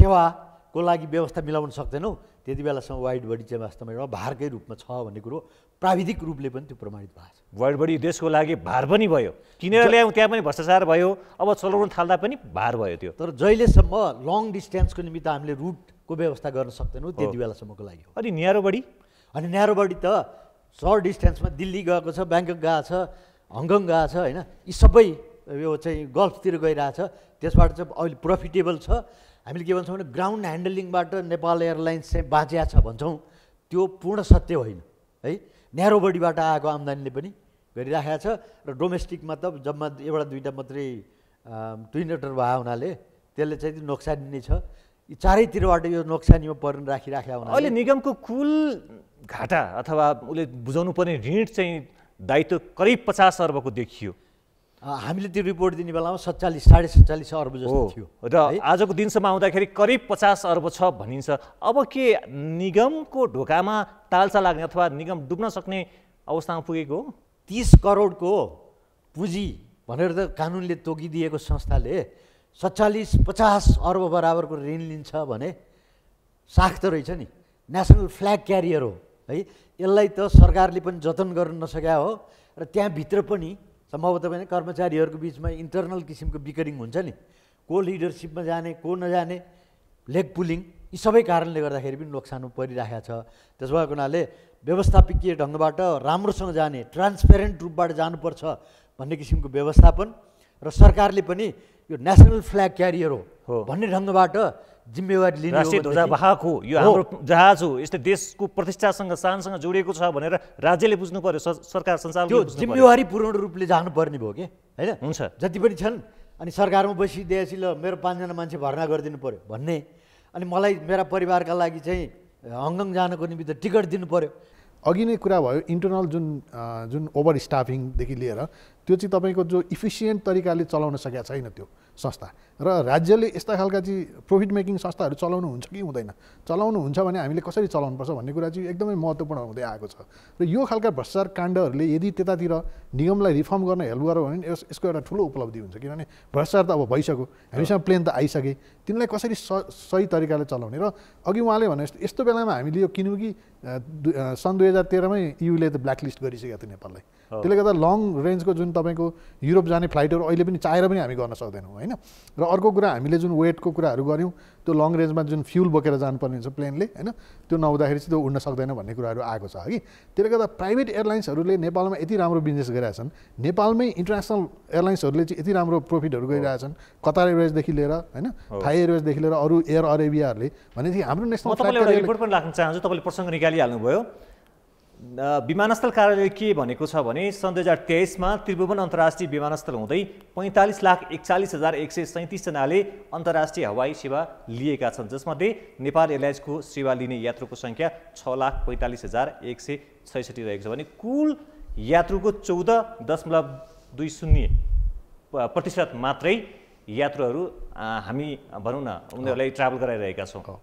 सेवाको लागि व्यवस्था मिलाउन सक्दैनौँ त्यति बेलासम्म वाइड बडी चाहिँ वास्तवमा एउटा भारकै रूपमा छ भन्ने कुरो प्राविधिक रूपले पनि त्यो प्रमाणित भएको छ बढी देशको लागि भार पनि भयो किनेर ल्यायौँ त्यहाँ पनि भ्रष्टाचार भयो अब चलाउन थाल्दा पनि भार भयो त्यो तर जहिलेसम्म लङ डिस्टेन्सको निमित्त हामीले रुटको व्यवस्था गर्न सक्दैनौँ त्यति बेलासम्मको लागि हो अनि न्यारोबडी अनि न्यारोबडी त सर्ट डिस्टेन्समा दिल्ली गएको छ ब्याङ्कक गएको छ हङकङ गएको छ होइन यी सबै यो चाहिँ गल्फतिर गइरहेछ त्यसबाट चाहिँ अहिले प्रफिटेबल छ हामीले के भन्छौँ भने ग्राउन्ड ह्यान्डलिङबाट नेपाल एयरलाइन्स चाहिँ बाँचिया छ भन्छौँ त्यो पूर्ण सत्य होइन है न्यारो बडीबाट आएको आम्दानीले पनि गरिराखेको छ र डोमेस्टिकमा त जम्मा एउटा दुईवटा मात्रै ट्विनेटर भए हुनाले त्यसले चाहिँ नोक्सानी नै छ चारैतिरबाट यो नोक्सानीमा परिण राखिराखेको हुनाले अहिले निगमको कुल घाटा अथवा उसले बुझाउनु पर्ने ऋण चाहिँ दायित्व करिब पचास अर्बको देखियो हामीले त्यो रिपोर्ट दिने बेलामा सत्तालिस साढे सत्तालिस अर्ब जस्तो थियो र आजको दिनसम्म आउँदाखेरि करिब पचास अर्ब छ भनिन्छ अब के निगमको ढोकामा तालसा लाग्ने अथवा निगम डुब्न सक्ने अवस्थामा पुगेको हो तिस करोडको पुँजी भनेर त कानुनले तोकिदिएको संस्थाले सत्तालिस पचास अर्ब बराबरको ऋण लिन्छ भने साख त रहेछ नि नेसनल फ्ल्याग क्यारियर हो है यसलाई त सरकारले पनि जतन गर्न नसक्या हो र त्यहाँभित्र पनि सम्भवतः पनि कर्मचारीहरूको बिचमा इन्टर्नल किसिमको बिकरिङ हुन्छ नि को लिडरसिपमा जाने को नजाने लेग पुलिङ यी सबै कारणले गर्दाखेरि पनि नोक्सान परिरहेको छ त्यसो भएको हुनाले व्यवस्थापकीय ढङ्गबाट राम्रोसँग जाने ट्रान्सपेरेन्ट रूपबाट जानुपर्छ भन्ने किसिमको व्यवस्थापन र सरकारले पनि यो नेसनल फ्ल्याग क्यारियर हो भन्ने ढङ्गबाट जिम्मेवारी लिने राष्ट्रिय ध्वजा यो हाम्रो जहाज हो यसले देशको प्रतिष्ठासँग शानसँग जोडिएको छ भनेर राज्यले बुझ्नु पर्यो सरकार सञ्चालन त्यो जिम्मेवारी पूर्ण रूपले जानुपर्ने भयो कि होइन हुन्छ जति पनि छन् अनि सरकारमा बसिदिएपछि ल मेरो पाँचजना मान्छे भर्ना गरिदिनु पऱ्यो भन्ने अनि मलाई मेरा परिवारका लागि चाहिँ हङकङ जानको निमित्त टिकट दिनु पऱ्यो अघि नै कुरा भयो इन्टरनल जुन जुन ओभर स्टाफिङदेखि लिएर त्यो चाहिँ तपाईँको जो इफिसियन्ट तरिकाले चलाउन सकेको छैन त्यो संस्था र राज्यले यस्ता खालका चाहिँ प्रफिट मेकिङ संस्थाहरू चलाउनु हुन्छ कि हुँदैन चलाउनु हुन्छ भने हामीले कसरी चलाउनुपर्छ भन्ने कुरा चाहिँ एकदमै महत्त्वपूर्ण हुँदै आएको छ र यो खालका भ्रष्टाचार काण्डहरूले यदि त्यतातिर निगमलाई रिफर्म गर्न हेल्प गर्यो भने यसको एउटा ठुलो उपलब्धि हुन्छ किनभने भ्रष्टाचार त अब भइसक्यो हामीसँग प्लेन त आइसके तिनलाई कसरी सही तरिकाले चलाउने र अघि उहाँले भने यस्तो बेलामा हामीले यो किन्यौँ कि सन् दुई हजार तेह्रमै युले त ब्ल्याकलिस्ट गरिसकेको थियो नेपाललाई त्यसले गर्दा लङ रेन्जको जुन तपाईँको युरोप जाने फ्लाइटहरू अहिले पनि चाहेर पनि हामी गर्न सक्दैनौँ होइन र अर्को कुरा हामीले जुन वेटको कुराहरू गऱ्यौँ त्यो लङ रेन्जमा जुन फ्युल बोकेर जानुपर्ने हुन्छ प्लेनले होइन त्यो नहुँदाखेरि चाहिँ त्यो उड्न सक्दैन भन्ने कुराहरू आएको छ कि त्यसले गर्दा प्राइभेट एयरलाइन्सहरूले नेपालमा यति राम्रो बिजनेस गरिरहेछन् नेपालमै इन्टरनेसनल एयरलाइन्सहरूले चाहिँ यति राम्रो प्रफिटहरू गरिरहेछन् कतार एयरवेजदेखि लिएर होइन थाई एयरवेजदेखि लिएर अरू एयर अरेबियाहरूले भनेदेखि हाम्रो नेसनल पनि राख्न चाहन्छु तपाईँले प्रसङ्ग निकालिहाल्नुभयो विमानस्थल कार्यालय के भनेको छ भने सन् दुई हजार तेइसमा त्रिभुवन अन्तर्राष्ट्रिय विमानस्थल हुँदै पैँतालिस लाख एकचालिस हजार एक सय सैँतिसजनाले अन्तर्राष्ट्रिय हवाई सेवा लिएका छन् जसमध्ये नेपाल एयरलाइन्सको सेवा लिने यात्रुको सङ्ख्या छ लाख पैँतालिस हजार एक सय छैसठी रहेको छ भने कुल यात्रुको चौध दशमलव दुई शून्य प्रतिशत मात्रै यात्रुहरू हामी भनौँ न उनीहरूलाई ट्राभल गराइरहेका छौँ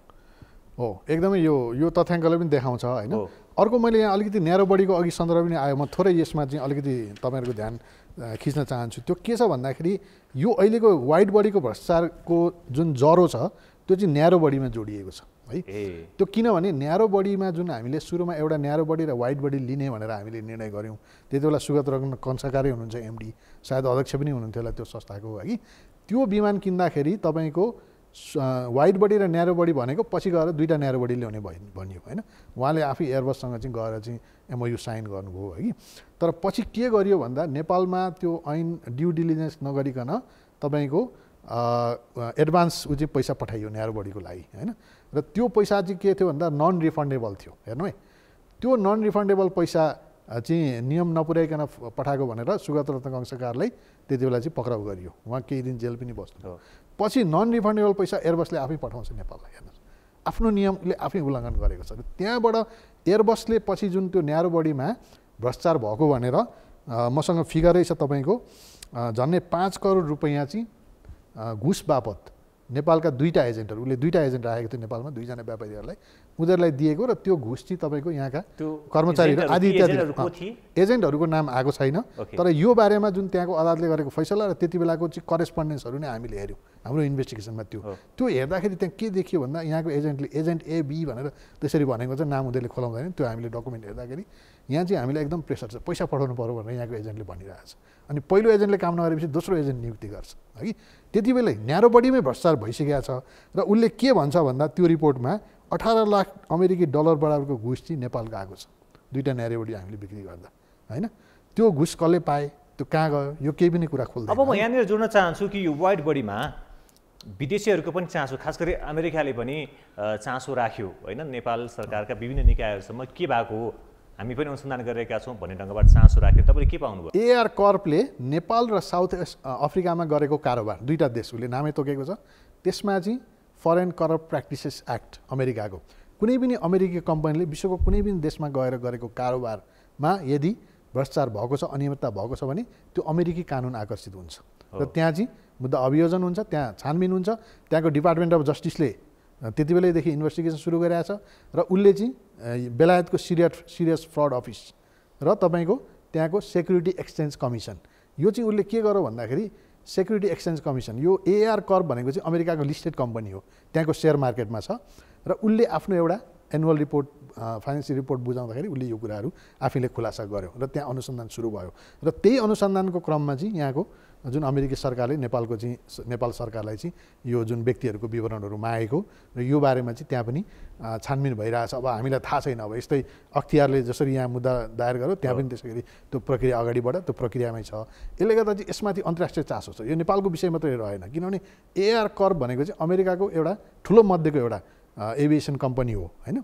हो एकदमै यो यो तथ्याङ्कले पनि देखाउँछ होइन अर्को मैले यहाँ अलिकति न्यारो बडीको अघि सन्दर्भ पनि आयो म थोरै यसमा चाहिँ अलिकति तपाईँहरूको ध्यान खिच्न चाहन्छु त्यो के छ भन्दाखेरि यो अहिलेको वाइड बडीको भ्रष्टाचारको जुन ज्वरो छ त्यो चाहिँ न्यारो बडीमा जोडिएको छ है त्यो किनभने न्यारो बडीमा जुन हामीले सुरुमा एउटा न्यारो बडी र वाइड बडी लिने भनेर हामीले निर्णय गऱ्यौँ त्यति बेला सुगत रत्न कंसाकारै हुनुहुन्छ एमडी सायद अध्यक्ष पनि हुनुहुन्थ्यो होला त्यो संस्थाको है त्यो विमान किन्दाखेरि तपाईँको वाइड बडी र न्यारो बडी भनेको पछि गएर दुईवटा न्यारो बडी ल्याउने भयो भनियो होइन उहाँले आफै एयरबससँग चाहिँ गएर चाहिँ एमओयु साइन गर्नुभयो है तर पछि के गरियो भन्दा नेपालमा त्यो ऐन ड्यु डिलिजेन्स नगरिकन तपाईँको एडभान्स ऊ चाहिँ पैसा पठाइयो न्यारो बडीको लागि होइन र त्यो पैसा चाहिँ के थियो भन्दा नन रिफन्डेबल थियो हेर्नु है त्यो नन रिफन्डेबल पैसा चाहिँ नियम नपुर्याइकन पठाएको भनेर सुगत रत्न कंसकारलाई त्यति बेला चाहिँ पक्राउ गरियो उहाँ केही दिन जेल पनि बस्नु पछि नन रिफन्डेबल पैसा एयरबसले आफै पठाउँछ नेपाललाई हेर्नुहोस् आफ्नो नियमले आफै उल्लङ्घन गरेको छ त्यहाँबाट एयरबसले पछि जुन त्यो न्यारो बडीमा भ्रष्टाचार भएको भनेर मसँग फिगरै छ तपाईँको झन्डै पाँच करोड रुपियाँ चाहिँ घुस बापत नेपालका दुईवटा एजेन्टहरू उसले दुईवटा एजेन्ट राखेको थियो नेपालमा दुईजना व्यापारीहरूलाई उनीहरूलाई दिएको र त्यो घुस चाहिँ तपाईँको यहाँका कर्मचारीहरू आदि इत्यादि एजेन्टहरूको नाम आएको छैन तर यो बारेमा जुन त्यहाँको अदालतले गरेको फैसला र त्यति बेलाको चाहिँ करेस्पोन्डेन्सहरू नै हामीले हेऱ्यौँ हाम्रो इन्भेस्टिगेसनमा त्यो त्यो हेर्दाखेरि त्यहाँ के देखियो भन्दा यहाँको एजेन्टले एजेन्ट ए बी भनेर त्यसरी भनेको चाहिँ नाम उनीहरूले खोलाउँदैन त्यो हामीले डकुमेन्ट हेर्दाखेरि यहाँ चाहिँ हामीलाई एकदम प्रेसर छ पैसा पठाउनु पऱ्यो भनेर यहाँको एजेन्टले भनिरहेको छ अनि पहिलो एजेन्टले काम नगरेपछि दोस्रो एजेन्ट नियुक्ति गर्छ है त्यति बेलै न्यारो बडीमै भ्रष्टाचार भइसकेको छ र उसले के भन्छ भन्दा त्यो रिपोर्टमा अठार लाख अमेरिकी डलर बराबरको घुस चाहिँ नेपाल गएको छ दुईवटा न्यारो बडी हामीले बिक्री गर्दा होइन त्यो घुस कसले पाए त्यो कहाँ गयो यो केही पनि कुरा खोल्दैन अब म यहाँनिर जोड्न चाहन्छु कि यो वाइट बडीमा विदेशीहरूको पनि चासो खास गरी अमेरिकाले पनि चासो राख्यो होइन नेपाल सरकारका विभिन्न निकायहरूसम्म के भएको हो हामी पनि अनुसन्धान गरिरहेका छौँ भन्ने ढङ्गबाट चासो राखेर तपाईँले के पाउनुभयो एआर कर्पले नेपाल र साउथ अफ्रिकामा गरेको कारोबार दुईवटा देश उसले नामै तोकेको छ त्यसमा चाहिँ फरेन करप्ट प्र्याक्टिसेस एक्ट अमेरिकाको कुनै पनि अमेरिकी कम्पनीले विश्वको कुनै पनि देशमा गएर गरेको कारोबारमा यदि भ्रष्टाचार भएको छ अनियमितता भएको छ भने त्यो अमेरिकी कानुन आकर्षित हुन्छ र त्यहाँ चाहिँ मुद्दा अभियोजन हुन्छ त्यहाँ छानबिन हुन्छ त्यहाँको डिपार्टमेन्ट अफ जस्टिसले त्यति बेलैदेखि इन्भेस्टिगेसन सुरु गरिरहेको छ र उसले चाहिँ बेलायतको सिरिया सिरियस फ्रड अफिस र तपाईँको त्यहाँको सेक्युरिटी एक्सचेन्ज कमिसन यो चाहिँ उसले के गर्यो भन्दाखेरि सेक्युरिटी एक्सचेन्ज कमिसन यो एआर कर भनेको चाहिँ अमेरिकाको लिस्टेड कम्पनी हो त्यहाँको सेयर मार्केटमा छ र उसले आफ्नो एउटा एनुअल रिपोर्ट फाइनेन्सियल रिपोर्ट बुझाउँदाखेरि उसले यो कुराहरू आफैले खुलासा गर्यो र त्यहाँ अनुसन्धान सुरु भयो र त्यही अनुसन्धानको क्रममा चाहिँ यहाँको जुन अमेरिकी सरकारले नेपालको चाहिँ नेपाल सरकारलाई चाहिँ यो जुन व्यक्तिहरूको विवरणहरू मागेको र यो बारेमा चाहिँ त्यहाँ पनि छानबिन भइरहेछ अब हामीलाई थाहा छैन अब यस्तै अख्तियारले जसरी यहाँ मुद्दा दायर गर्यो त्यहाँ पनि त्यसै गरी त्यो प्रक्रिया अगाडि बढ त्यो प्रक्रियामै छ यसले गर्दा चाहिँ यसमाथि अन्तर्राष्ट्रिय चासो छ यो नेपालको विषय मात्रै रहेन किनभने एआर कर भनेको चाहिँ अमेरिकाको एउटा ठुलो मध्येको एउटा एभिएसन कम्पनी हो होइन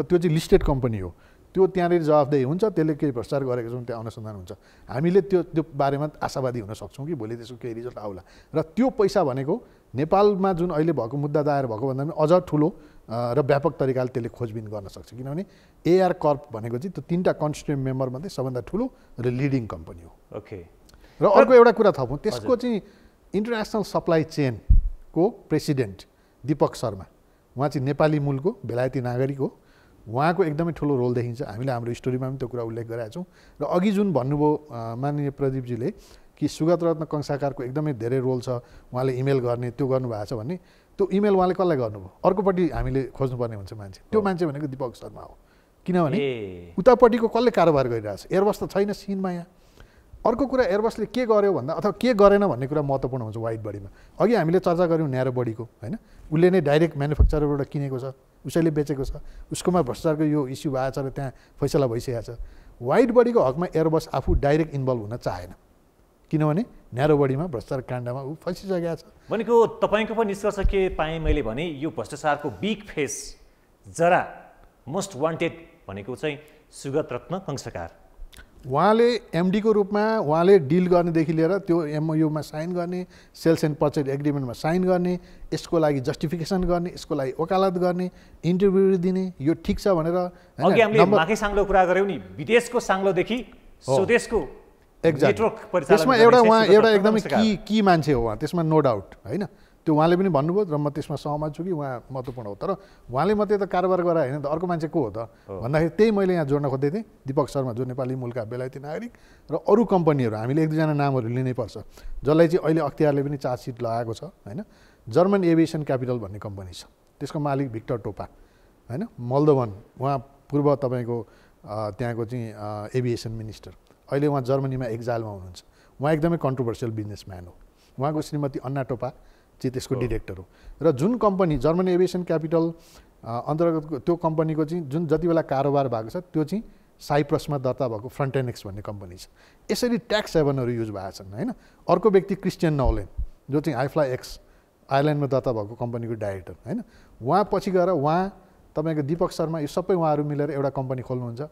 र त्यो चाहिँ लिस्टेड कम्पनी हो त्यो त्यहाँनिर जवाफदेही हुन्छ त्यसले केही भ्रष्टाचार गरेको छौँ त्यहाँ अनुसन्धान हुन्छ हामीले त्यो त्यो बारेमा आशावादी हुन सक्छौँ कि भोलि त्यसको केही रिजल्ट आउला र त्यो पैसा भनेको नेपालमा जुन अहिले भएको मुद्दा दायर भएको भन्दा पनि अझ ठुलो र व्यापक तरिकाले त्यसले खोजबिन गर्न सक्छ किनभने एआर कर्प भनेको चाहिँ त्यो तिनवटा कन्स्टिट्युन्ट मेम्बर मात्रै सबभन्दा ठुलो र लिडिङ कम्पनी हो ओके र अर्को एउटा कुरा थपौँ त्यसको चाहिँ इन्टरनेसनल सप्लाई चेनको प्रेसिडेन्ट दिपक शर्मा उहाँ चाहिँ नेपाली मूलको बेलायती नागरिक हो उहाँको एकदमै ठुलो रोल देखिन्छ हामीले हाम्रो स्टोरीमा पनि त्यो कुरा उल्लेख गरेका छौँ र अघि जुन भन्नुभयो माननीय प्रदीपजीले कि सुगत रत्न कंसाकारको एकदमै धेरै रोल छ उहाँले इमेल गर्ने त्यो गर्नुभएको छ भने त्यो इमेल उहाँले कसलाई गर्नुभयो अर्कोपट्टि हामीले खोज्नुपर्ने हुन्छ मान्छे त्यो मान्छे भनेको दिपक शर्मा हो किनभने उतापट्टिको कसले कारोबार गरिरहेछ एयरबस त छैन सिनमा यहाँ अर्को कुरा एयरबसले के गर्यो भन्दा अथवा के गरेन भन्ने कुरा महत्त्वपूर्ण हुन्छ वाइट बडीमा अघि हामीले चर्चा गऱ्यौँ न्यारो बडीको होइन उसले नै डाइरेक्ट म्यानुफ्याक्चरबाट किनेको छ उसैले बेचेको छ उसकोमा भ्रष्टाचारको यो इस्यु भएको छ र त्यहाँ फैसला भइसकेको छ वाइड बडीको हकमा एयरबस आफू डाइरेक्ट इन्भल्भ हुन चाहेन किनभने न्यारो बडीमा भ्रष्टाचार काण्डमा ऊ फसिसकेको छ भनेको तपाईँको पनि निष्कर्ष के पाएँ मैले भने यो भ्रष्टाचारको बिग फेस जरा मोस्ट वान्टेड भनेको चाहिँ सुगत रत्न कंसकार उहाँले एमडीको रूपमा उहाँले डिल गर्नेदेखि लिएर त्यो एमओयुमा साइन गर्ने सेल्स एन्ड पर्चेज एग्रिमेन्टमा साइन गर्ने यसको लागि जस्टिफिकेसन गर्ने यसको लागि वकालत गर्ने इन्टरभ्यू दिने यो ठिक छ भनेर साङ्लो कुरा गऱ्यौँ नि विदेशको साङ्लोदेखि स्वदेशको एक्ज्याक्ट त्यसमा एउटा उहाँ एउटा एकदमै कि मान्छे हो उहाँ त्यसमा नो डाउट होइन त्यो उहाँले पनि भन्नुभयो र म त्यसमा सहमत छु कि उहाँ महत्त्वपूर्ण हो तर उहाँले मात्रै त कारोबार गरेर होइन त अर्को मान्छे को हो त भन्दाखेरि त्यही मैले यहाँ जोड्न खोज्दै थिएँ दिपक शर्मा जो नेपाली मूलका बेलायती नागरिक र अरू कम्पनीहरू हामीले एक दुईजना नामहरू पर्छ जसलाई चाहिँ अहिले अख्तियारले पनि चार्जसिट लगाएको छ होइन जर्मन एभिएसन क्यापिटल भन्ने कम्पनी छ त्यसको मालिक भिक्टर टोपा होइन मल्दवन उहाँ पूर्व तपाईँको त्यहाँको चाहिँ एभिएसन मिनिस्टर अहिले उहाँ जर्मनीमा एक्जालमा हुनुहुन्छ उहाँ एकदमै कन्ट्रोभर्सियल बिजनेसम्यान हो उहाँको श्रीमती अन्ना टोपा चाहिँ त्यसको डिरेक्टर हो र जुन कम्पनी जर्मन एभिएसन क्यापिटल अन्तर्गतको त्यो कम्पनीको चाहिँ जुन जति बेला कारोबार भएको छ त्यो चाहिँ साइप्रसमा दर्ता भएको फ्रन्टेनेक्स भन्ने कम्पनी छ यसरी ट्याक्स हेभनहरू युज भएको छन् होइन अर्को व्यक्ति क्रिस्चियन नौलेन जो चाहिँ आइफ्लाइ एक्स आयरल्यान्डमा दर्ता भएको कम्पनीको डाइरेक्टर होइन उहाँ पछि गएर उहाँ तपाईँको दिपक शर्मा यो सबै उहाँहरू मिलेर एउटा कम्पनी खोल्नुहुन्छ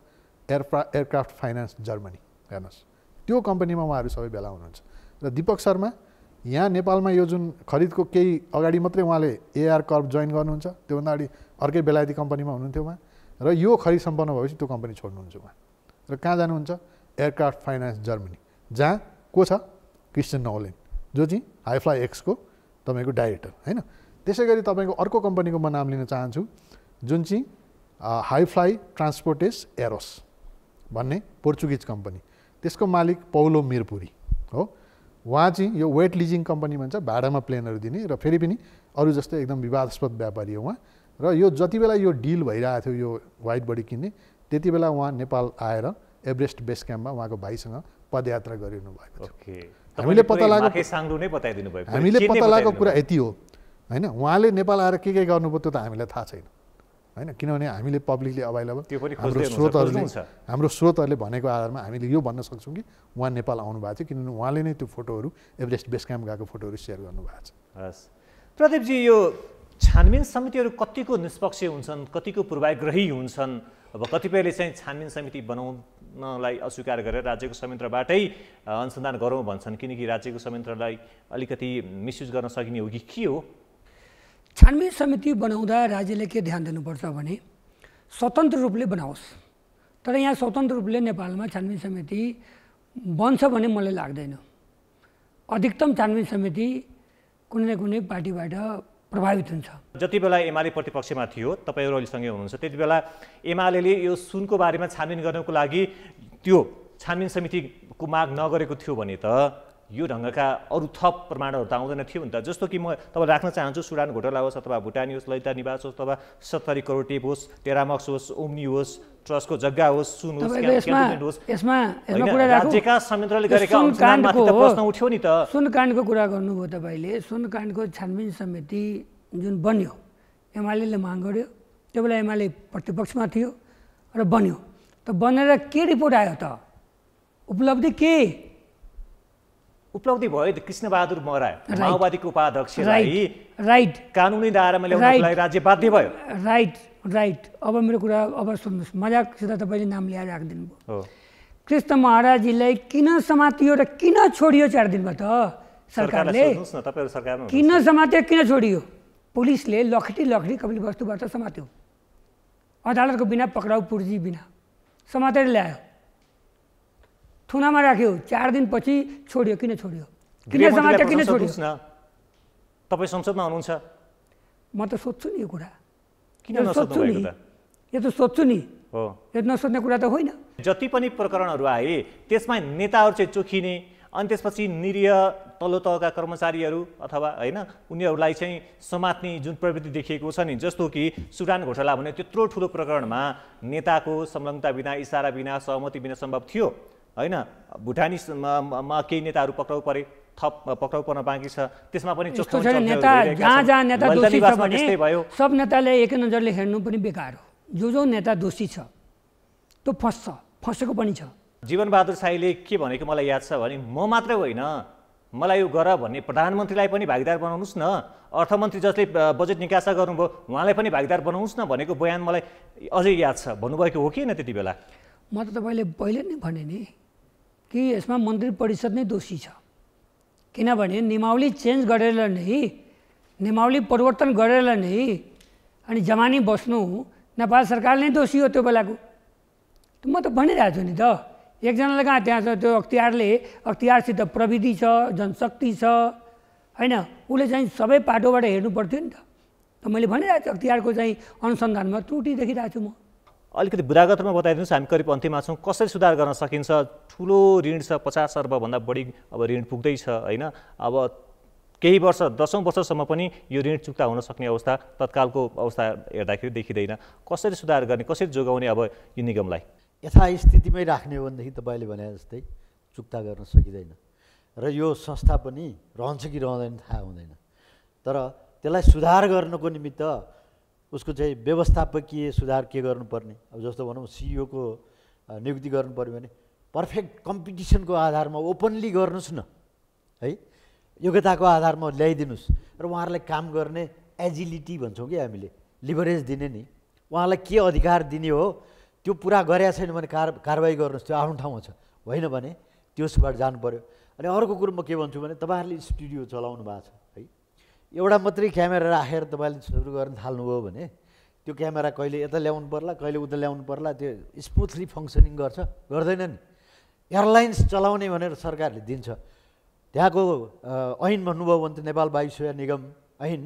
एयरफ्रा एयरक्राफ्ट फाइनेन्स जर्मनी हेर्नुहोस् त्यो कम्पनीमा उहाँहरू सबै भेला हुनुहुन्छ र दिपक शर्मा यहाँ नेपालमा यो जुन खरिदको केही अगाडि मात्रै उहाँले एआर कर्प जोइन गर्नुहुन्छ त्योभन्दा अगाडि अर्कै बेलायती कम्पनीमा हुनुहुन्थ्यो उहाँ र यो खरिद सम्पन्न भएपछि त्यो कम्पनी छोड्नुहुन्छ उहाँ र कहाँ जानुहुन्छ एयरक्राफ्ट फाइनेन्स जर्मनी जहाँ को छ क्रिस्चियन नौलेन जो चाहिँ हाइफ्लाइ एक्सको तपाईँको डाइरेक्टर होइन त्यसै गरी तपाईँको अर्को कम्पनीको म नाम लिन चाहन्छु जुन चाहिँ हाइफ्लाई ट्रान्सपोर्टेस एरोस भन्ने पोर्चुगिज कम्पनी त्यसको मालिक पौलो मिरपुरी हो उहाँ चाहिँ यो वेट लिजिङ कम्पनी भन्छ भाडामा प्लेनहरू दिने र फेरि पनि अरू जस्तै एकदम विवादस्पद व्यापारी हो उहाँ र यो जति बेला यो डिल भइरहेको थियो यो वाइट बडी किन्ने त्यति बेला उहाँ नेपाल आएर एभरेस्ट बेस क्याम्पमा उहाँको भाइसँग पदयात्रा गरिनु भएको थियो हामीले पत्ता लगाएको हामीले पत्ता लगाएको कुरा यति हो होइन उहाँले नेपाल आएर के के गर्नुभयो त्यो त हामीलाई थाहा छैन होइन किनभने हामीले पब्लिकली अभाइलेबल हाम्रो स्रोतहरूले हाम्रो स्रोतहरूले भनेको आधारमा हामीले यो भन्न सक्छौँ कि उहाँ नेपाल आउनुभएको थियो किनभने उहाँले नै त्यो फोटोहरू एभरेस्ट बेस क्याम्प गएको फोटोहरू सेयर गर्नुभएको छ हस् प्रदीपजी यो छानबिन समितिहरू कतिको निष्पक्ष हुन्छन् कतिको पूर्वाग्रही हुन्छन् अब कतिपयले चाहिँ छानबिन समिति बनाउनलाई अस्वीकार गरेर राज्यको संयन्त्रबाटै अनुसन्धान गरौँ भन्छन् किनकि राज्यको संयन्त्रलाई अलिकति मिसयुज गर्न सकिने हो कि के हो छानबिन समिति बनाउँदा राज्यले के ध्यान दिनुपर्छ भने स्वतन्त्र रूपले बनाओस् तर यहाँ स्वतन्त्र रूपले नेपालमा छानबिन समिति बन्छ भन्ने मलाई लाग्दैन अधिकतम छानबिन समिति कुनै न कुनै पार्टीबाट प्रभावित हुन्छ जति बेला एमाले प्रतिपक्षमा थियो तपाईँहरू अहिलेसँगै हुनुहुन्छ त्यति बेला एमाले यो सुनको बारेमा छानबिन गर्नको लागि त्यो छानबिन समितिको माग नगरेको थियो भने त यो ढङ्गका अरू थप प्रमाणहरू त आउँदैन थियो नि त जस्तो कि म तपाईँ राख्न चाहन्छु सुडान घोटाला होस् अथवा भुटानी होस् ललिता निवास होस् अथवा सत्तरी करोड टेप होस् टेरामक्स होस् ओम्नी होस् ट्रस्टको जग्गा होस् सुन होस् राज्यका संयन्त्रले गरेका प्रश्न उठ्यो नि त सुनकाण्डको कुरा गर्नुभयो तपाईँले सुनकाण्डको छानबिन समिति जुन बन्यो एमाले माग गर्यो त्यो बेला एमाले प्रतिपक्षमा थियो र बन्यो त बनेर के रिपोर्ट आयो त उपलब्धि के उपलब्धि भयो त कृष्णबहादुर मराय माओवादीको उपाध्यक्ष राइट कानुनी दायरामा ल्याउनलाई राज्य बाध्य भयो राइट राइट अब मेरो कुरा अब सुन्नुहोस् मजाकसित तपाईँले नाम ल्याएर राखिदिनु भयो कृष्ण महाराजीलाई किन समातियो र किन छोडियो चार दिनमा त सरकारले किन समात्यो किन छोडियो पुलिसले लखटी लखटी कपिल वस्तुबाट समात्यो अदालतको बिना पक्राउ पुर्जी बिना समातेर ल्यायो थुनामा राख्यो चार दिनपछि छोड्यो किन छोड्यो किन समात्यो किन छोड्यो तपाईँ संसदमा हुनुहुन्छ म त सोध्छु नि यो कुरा किन सोध्छु नि यो त सोध्छु नि हो यो नसोध्ने कुरा त होइन जति पनि प्रकरणहरू आए त्यसमा नेताहरू चाहिँ चोखिने अनि त्यसपछि निरीह तल्लो तहका कर्मचारीहरू अथवा होइन उनीहरूलाई चाहिँ समात्ने जुन प्रवृत्ति देखिएको छ नि जस्तो कि सुडान घोटाला भने त्यत्रो ठुलो प्रकरणमा नेताको संलग्नता बिना इसारा बिना सहमति बिना सम्भव थियो होइन भुटानीमा केही नेताहरू पक्राउ परे थप पक्राउ पर्न बाँकी छ त्यसमा पनि नेता जहाँ जहाँ नेता दोषी छ भने सब नेताले एक नजरले हेर्नु पनि बेकार हो जो जो नेता दोषी छ त्यो फस्छ फसेको पनि छ जीवनबहादुर साईले के भनेको मलाई याद छ भने म मात्रै होइन मलाई यो गर भन्ने प्रधानमन्त्रीलाई पनि भागीदार बनाउनुहोस् न अर्थमन्त्री जसले बजेट निकासा गर्नुभयो उहाँलाई पनि भागीदार बनाउनुहोस् न भनेको बयान मलाई अझै याद छ भन्नुभएको हो कि न त्यति बेला म त तपाईँले पहिले नै भने नि कि यसमा मन्दिर परिषद नै दोषी छ किनभने निमावली चेन्ज गरेर नै निमावली परिवर्तन गरेर नै अनि जमानी बस्नु नेपाल सरकार नै दोषी हो त्यो बेलाको म त भनिरहेको छु नि त एकजनाले कहाँ त्यहाँ छ त्यो अख्तियारले अख्तियारसित प्रविधि छ जनशक्ति छ होइन उसले चाहिँ सबै पाटोबाट हेर्नु पर्थ्यो नि त मैले भनिरहेको छु अख्तियारको चाहिँ अनुसन्धानमा त्रुटि देखिरहेको छु म अलिकति रूपमा बताइदिनुहोस् हामी करिब अन्त्यमा छौँ कसरी सुधार गर्न सकिन्छ ठुलो ऋण छ पचास अर्बभन्दा बढी अब ऋण पुग्दैछ होइन अब केही वर्ष दसौँ वर्षसम्म पनि यो ऋण चुक्ता हुन सक्ने अवस्था तत्कालको अवस्था हेर्दाखेरि देखिँदैन कसरी सुधार गर्ने कसरी जोगाउने अब यो निगमलाई यथास्थितिमै राख्ने हो भनेदेखि तपाईँले भने जस्तै चुक्ता गर्न सकिँदैन र यो संस्था पनि रहन्छ कि रहँदैन थाहा हुँदैन तर त्यसलाई सुधार गर्नको निमित्त उसको चाहिँ व्यवस्थापकीय सुधार के गर्नुपर्ने अब जस्तो भनौँ सिइओको e नियुक्ति गर्नु पऱ्यो भने पर्फेक्ट कम्पिटिसनको आधारमा ओपनली गर्नुहोस् न है योग्यताको आधारमा ल्याइदिनुहोस् र उहाँहरूलाई काम गर्ने एजिलिटी भन्छौँ कि हामीले लिभरेज दिने नि उहाँलाई के अधिकार दिने हो त्यो पुरा गरेका छैन भने कार कारवाही गर्नुहोस् त्यो आफ्नो ठाउँमा छ होइन भने त्यसबाट जानु पऱ्यो अनि अर्को कुरो म के भन्छु भने तपाईँहरूले स्टुडियो चलाउनु भएको छ एउटा मात्रै क्यामेरा राखेर तपाईँले सुरु गर्न थाल्नुभयो भने त्यो क्यामेरा कहिले यता ल्याउनु पर्ला कहिले उता ल्याउनु पर्ला त्यो स्मुथली फङ्सनिङ गर्छ गर्दैन नि एयरलाइन्स चलाउने भनेर सरकारले दिन्छ त्यहाँको ऐन भन्नुभयो भने त नेपाल वायुसेवा निगम ऐन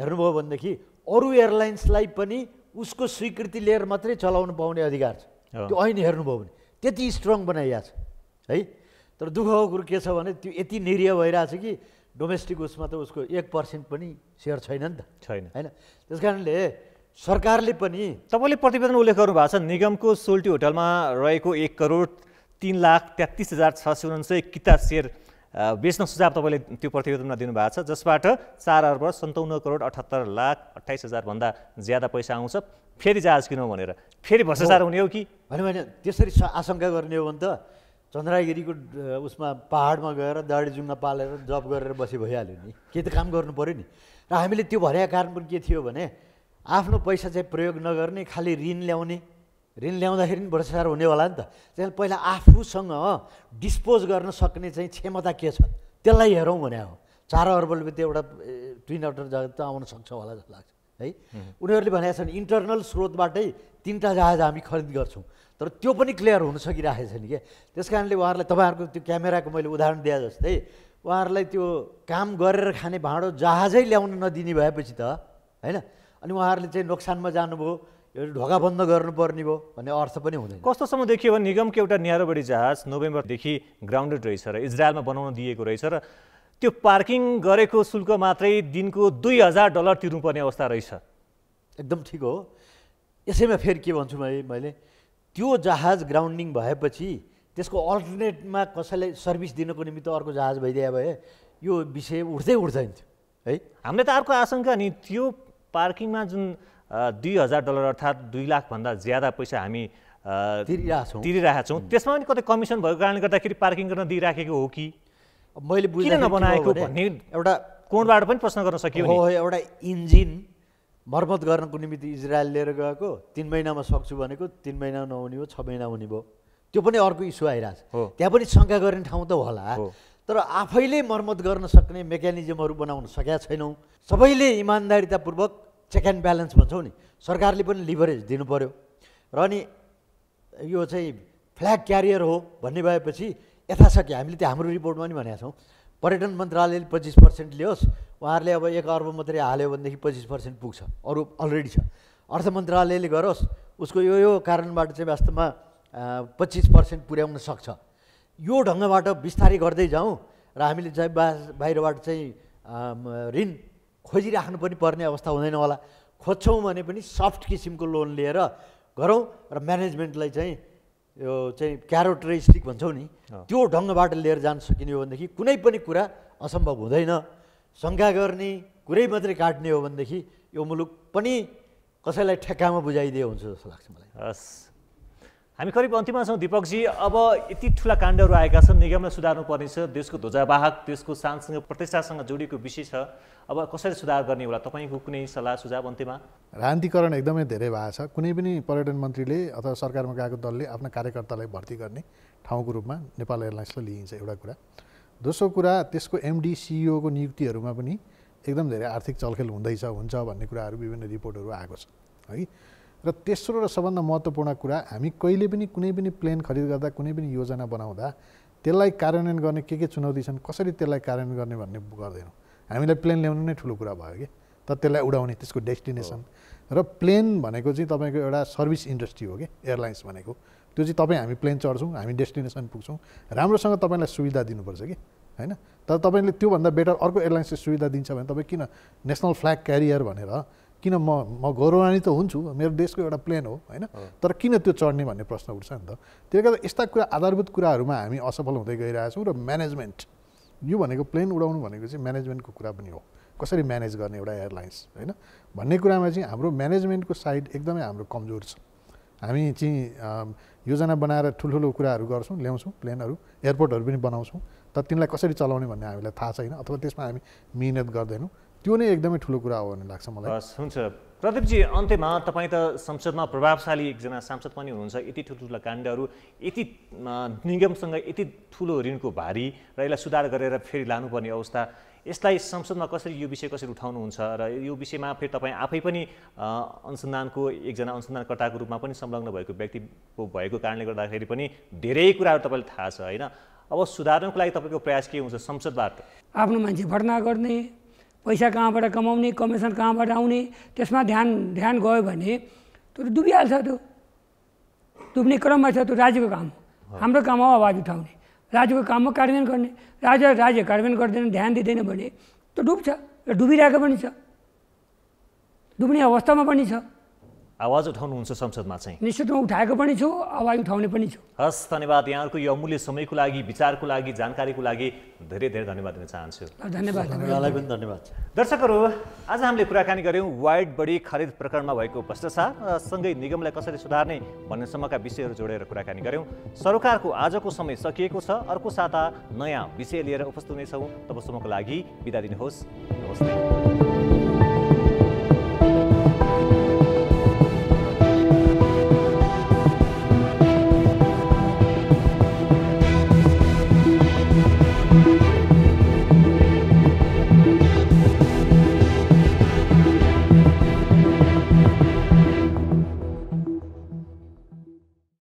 हेर्नुभयो भनेदेखि अरू एयरलाइन्सलाई पनि उसको स्वीकृति लिएर मात्रै चलाउनु पाउने अधिकार छ त्यो ऐन हेर्नुभयो भने त्यति स्ट्रङ बनाइएको छ है तर दुःखको कुरो के छ भने त्यो यति निरीह भइरहेछ कि डोमेस्टिक उसमा त उसको एक पर्सेन्ट पनि सेयर छैन नि त छैन होइन त्यस कारणले सरकारले पनि तपाईँले प्रतिवेदन उल्लेख गर्नुभएको छ निगमको सोल्टी होटलमा रहेको एक करोड तिन लाख तेत्तिस हजार छ सय उन्सय किता सेयर बेच्न सुझाव तपाईँले त्यो प्रतिवेदनमा दिनुभएको छ जसबाट चार अर्ब सन्ताउन्न करोड अठहत्तर लाख अठाइस हजारभन्दा ज्यादा पैसा आउँछ फेरि जहाज किनौँ भनेर फेरि भ्रष्टाचार हुने हो कि भने त्यसरी आशंका गर्ने हो भने त चन्द्रागिरीको उसमा पाहाडमा गएर दाडी जुङ्गा पालेर जब गरेर बसी भइहाल्यो नि केही त काम गर्नु पऱ्यो नि र हामीले त्यो भनेका कारण पनि के थियो भने आफ्नो पैसा चाहिँ प्रयोग नगर्ने खालि ऋण ल्याउने ऋण ल्याउँदाखेरि पनि भ्रष्टाचार हुने होला नि त त्यसलाई पहिला आफूसँग डिस्पोज गर्न सक्ने चाहिँ क्षमता के छ त्यसलाई हेरौँ भने हो चार अर्ब रुपियाँ त्यो एउटा ट्विन अर्डर जहाज त आउन सक्छ होला जस्तो लाग्छ है उनीहरूले भनेका छन् इन्टरनल स्रोतबाटै तिनवटा जहाज हामी खरिद गर्छौँ तर त्यो पनि क्लियर हुन सकिरहेको नि क्या त्यस कारणले उहाँहरूलाई तपाईँहरूको त्यो क्यामेराको मैले उदाहरण दिए जस्तै उहाँहरूलाई त्यो काम गरेर खाने भाँडो जहाजै ल्याउन नदिने भएपछि त होइन अनि उहाँहरूले चाहिँ नोक्सानमा जानुभयो यो ढोका बन्द गर्नुपर्ने भयो भन्ने अर्थ पनि हुँदैन कस्तोसम्म देखियो भने निगमको एउटा न्यारो बढी जहाज नोभेम्बरदेखि ग्राउन्डेड रहेछ र इजरायलमा बनाउन दिएको रहेछ र त्यो पार्किङ गरेको शुल्क मात्रै दिनको दुई हजार डलर तिर्नुपर्ने अवस्था रहेछ एकदम ठिक हो यसैमा फेरि के भन्छु मैले मैले त्यो जहाज ग्राउन्डिङ भएपछि त्यसको अल्टरनेटमा कसैलाई सर्भिस दिनको निमित्त अर्को जहाज भइदिए भए यो विषय उठ्दै उठ्दैन थियो है हामीले त अर्को आशङ्का नि त्यो पार्किङमा जुन दुई हजार डलर अर्थात् दुई लाखभन्दा ज्यादा पैसा हामी तिरिरहेछौँ तिरिरहेका छौँ त्यसमा पनि कतै कमिसन भएको कारणले गर्दाखेरि पार्किङ गर्न दिइराखेको हो कि मैले बुझेन नबनाएको भन्ने एउटा कोणबाट पनि प्रश्न गर्न सकियो एउटा इन्जिन मर्मत गर्नको निम्ति इजरायल लिएर गएको तिन महिनामा सक्छु भनेको तिन महिना नहुने हो छ महिना हुने भयो त्यो पनि अर्को इस्यु आइरहेको छ त्यहाँ पनि शङ्का गर्ने ठाउँ त होला तर आफैले मर्मत गर्न सक्ने मेकानिजमहरू बनाउन सकेका छैनौँ सबैले इमान्दारितापूर्वक चेक एन्ड ब्यालेन्स भन्छौँ नि सरकारले पनि लिभरेज दिनु पऱ्यो र अनि यो चाहिँ फ्ल्याग क्यारियर हो भन्ने भएपछि यथाशक्य हामीले त्यो हाम्रो रिपोर्टमा पनि भनेका छौँ पर्यटन मन्त्रालयले पच्चिस पर्सेन्ट लियोस् उहाँहरूले अब एक अर्ब मात्रै हाल्यो भनेदेखि पच्चिस पर्सेन्ट पुग्छ अरू अलरेडी छ अर्थ मन्त्रालयले गरोस् उसको यो यो कारणबाट चाहिँ वास्तवमा पच्चिस पर्सेन्ट पुर्याउन सक्छ यो ढङ्गबाट बिस्तारै गर्दै जाउँ र हामीले चाहिँ बा बाहिरबाट चाहिँ ऋण खोजिराख्नु पनि पर्ने अवस्था हुँदैन होला खोज्छौँ भने पनि सफ्ट किसिमको लोन लिएर गरौँ र म्यानेजमेन्टलाई चाहिँ यो चाहिँ क्यारोटरिस्टिक भन्छौँ नि त्यो ढङ्गबाट लिएर जान सकिने हो भनेदेखि कुनै पनि कुरा असम्भव हुँदैन शङ्का गर्ने कुरै मात्रै काट्ने हो भनेदेखि यो मुलुक पनि कसैलाई ठेक्कामा बुझाइदियो हुन्छ जस्तो लाग्छ मलाई हस् हामी करिब अन्तिममा छौँ दिपकजी अब यति ठुला काण्डहरू आएका छन् निगमलाई सुधार्नु पर्नेछ देशको ध्वजावाहक देशको शानसँग प्रतिष्ठासँग जोडिएको विषय छ अब कसरी सुधार गर्ने होला तपाईँको कुनै सल्लाह सुझाव अन्त्यमा रान्तिकरण एकदमै धेरै भएको छ कुनै पनि पर्यटन मन्त्रीले अथवा सरकारमा गएको दलले आफ्ना कार्यकर्तालाई भर्ती गर्ने ठाउँको रूपमा नेपाल एयरलाइन्सलाई लिइन्छ एउटा कुरा दोस्रो कुरा त्यसको एमडी एमडिसिओको e नियुक्तिहरूमा पनि एकदम धेरै आर्थिक चलखेल हुँदैछ हुन्छ भन्ने कुराहरू विभिन्न रिपोर्टहरू आएको छ है र तेस्रो र सबभन्दा महत्त्वपूर्ण कुरा हामी कहिले पनि कुनै पनि प्लेन खरिद गर्दा कुनै पनि योजना बनाउँदा त्यसलाई कार्यान्वयन गर्ने के के चुनौती छन् कसरी त्यसलाई कार्यान्वयन गर्ने भन्ने गर्दैनौँ हामीलाई प्लेन ल्याउनु नै ठुलो कुरा भयो कि त त्यसलाई उडाउने त्यसको डेस्टिनेसन र प्लेन भनेको चाहिँ तपाईँको एउटा सर्भिस इन्डस्ट्री हो कि एयरलाइन्स भनेको त्यो चाहिँ तपाईँ हामी प्लेन चढ्छौँ हामी डेस्टिनेसन पुग्छौँ राम्रोसँग तपाईँलाई सुविधा दिनुपर्छ कि होइन तर तपाईँले त्योभन्दा बेटर अर्को एयरलाइन्सले सुविधा दिन्छ भने तपाईँ किन नेसनल फ्ल्याग क्यारियर भनेर किन म म गौरवानी त हुन्छु मेरो देशको एउटा प्लेन हो होइन तर किन त्यो चढ्ने भन्ने प्रश्न उठ्छ नि त त्यसले गर्दा यस्ता कुरा आधारभूत कुराहरूमा हामी असफल हुँदै गइरहेछौँ र म्यानेजमेन्ट यो भनेको प्लेन उडाउनु भनेको चाहिँ म्यानेजमेन्टको कुरा पनि हो कसरी म्यानेज गर्ने एउटा एयरलाइन्स होइन भन्ने कुरामा चाहिँ हाम्रो म्यानेजमेन्टको साइड एकदमै हाम्रो कमजोर छ हामी चाहिँ योजना बनाएर ठुल्ठुलो कुराहरू गर्छौँ ल्याउँछौँ प्लेनहरू एयरपोर्टहरू पनि बनाउँछौँ तर तिनलाई कसरी चलाउने भन्ने हामीलाई थाहा छैन अथवा त्यसमा हामी मिहिनेत गर्दैनौँ त्यो नै एकदमै ठुलो कुरा हो भन्ने लाग्छ मलाई हुन्छ प्रदीपजी अन्त्यमा तपाईँ त संसदमा प्रभावशाली एकजना सांसद पनि हुनुहुन्छ यति ठुल्ठुला काण्डहरू यति निगमसँग यति ठुलो ऋणको भारी र यसलाई सुधार गरेर फेरि लानुपर्ने अवस्था यसलाई संसदमा कसरी यो विषय कसरी उठाउनुहुन्छ र यो विषयमा फेरि तपाईँ आफै पनि अनुसन्धानको एकजना अनुसन्धानकर्ताको रूपमा पनि संलग्न भएको व्यक्ति भएको कारणले गर्दाखेरि पनि धेरै कुराहरू तपाईँलाई थाहा छ होइन अब सुधार्नुको लागि तपाईँको प्रयास के हुन्छ संसदबाट आफ्नो मान्छे भर्ना गर्ने पैसा कहाँबाट कमाउने कमिसन कहाँबाट आउने त्यसमा ध्यान ध्यान गयो भने त्यो डुबिहाल्छ त्यो डुब्ने क्रममा छ त्यो राज्यको काम हाम्रो काम हो आवाज उठाउने राज्यको काममा कार्यान्वयन गर्ने राज्य राज्य कार्यान्वयन गर्दैन ध्यान दिँदैन भने त्यो डुब्छ र डुबिरहेको पनि छ डुब्ने अवस्थामा पनि छ आवाज उठाउनुहुन्छ संसदमा चाहिँ निश्चित रूपमा उठाएको पनि छु आवाज उठाउने पनि छु हस् धन्यवाद यहाँहरूको यो अमूल्य समयको लागि विचारको लागि जानकारीको लागि धेरै धेरै धन्यवाद दिन चाहन्छु धन्यवाद पनि धन्यवाद दर्शकहरू आज हामीले कुराकानी गऱ्यौँ वाइड बडी खरिद प्रकरणमा भएको भ्रष्टाचार र सँगै निगमलाई कसरी सुधार्ने भन्नेसम्मका विषयहरू जोडेर कुराकानी गऱ्यौँ सरकारको आजको समय सकिएको छ अर्को साता नयाँ विषय लिएर उपस्थित हुनेछौँ तबसम्मको लागि बिदा दिनुहोस् नमस्ते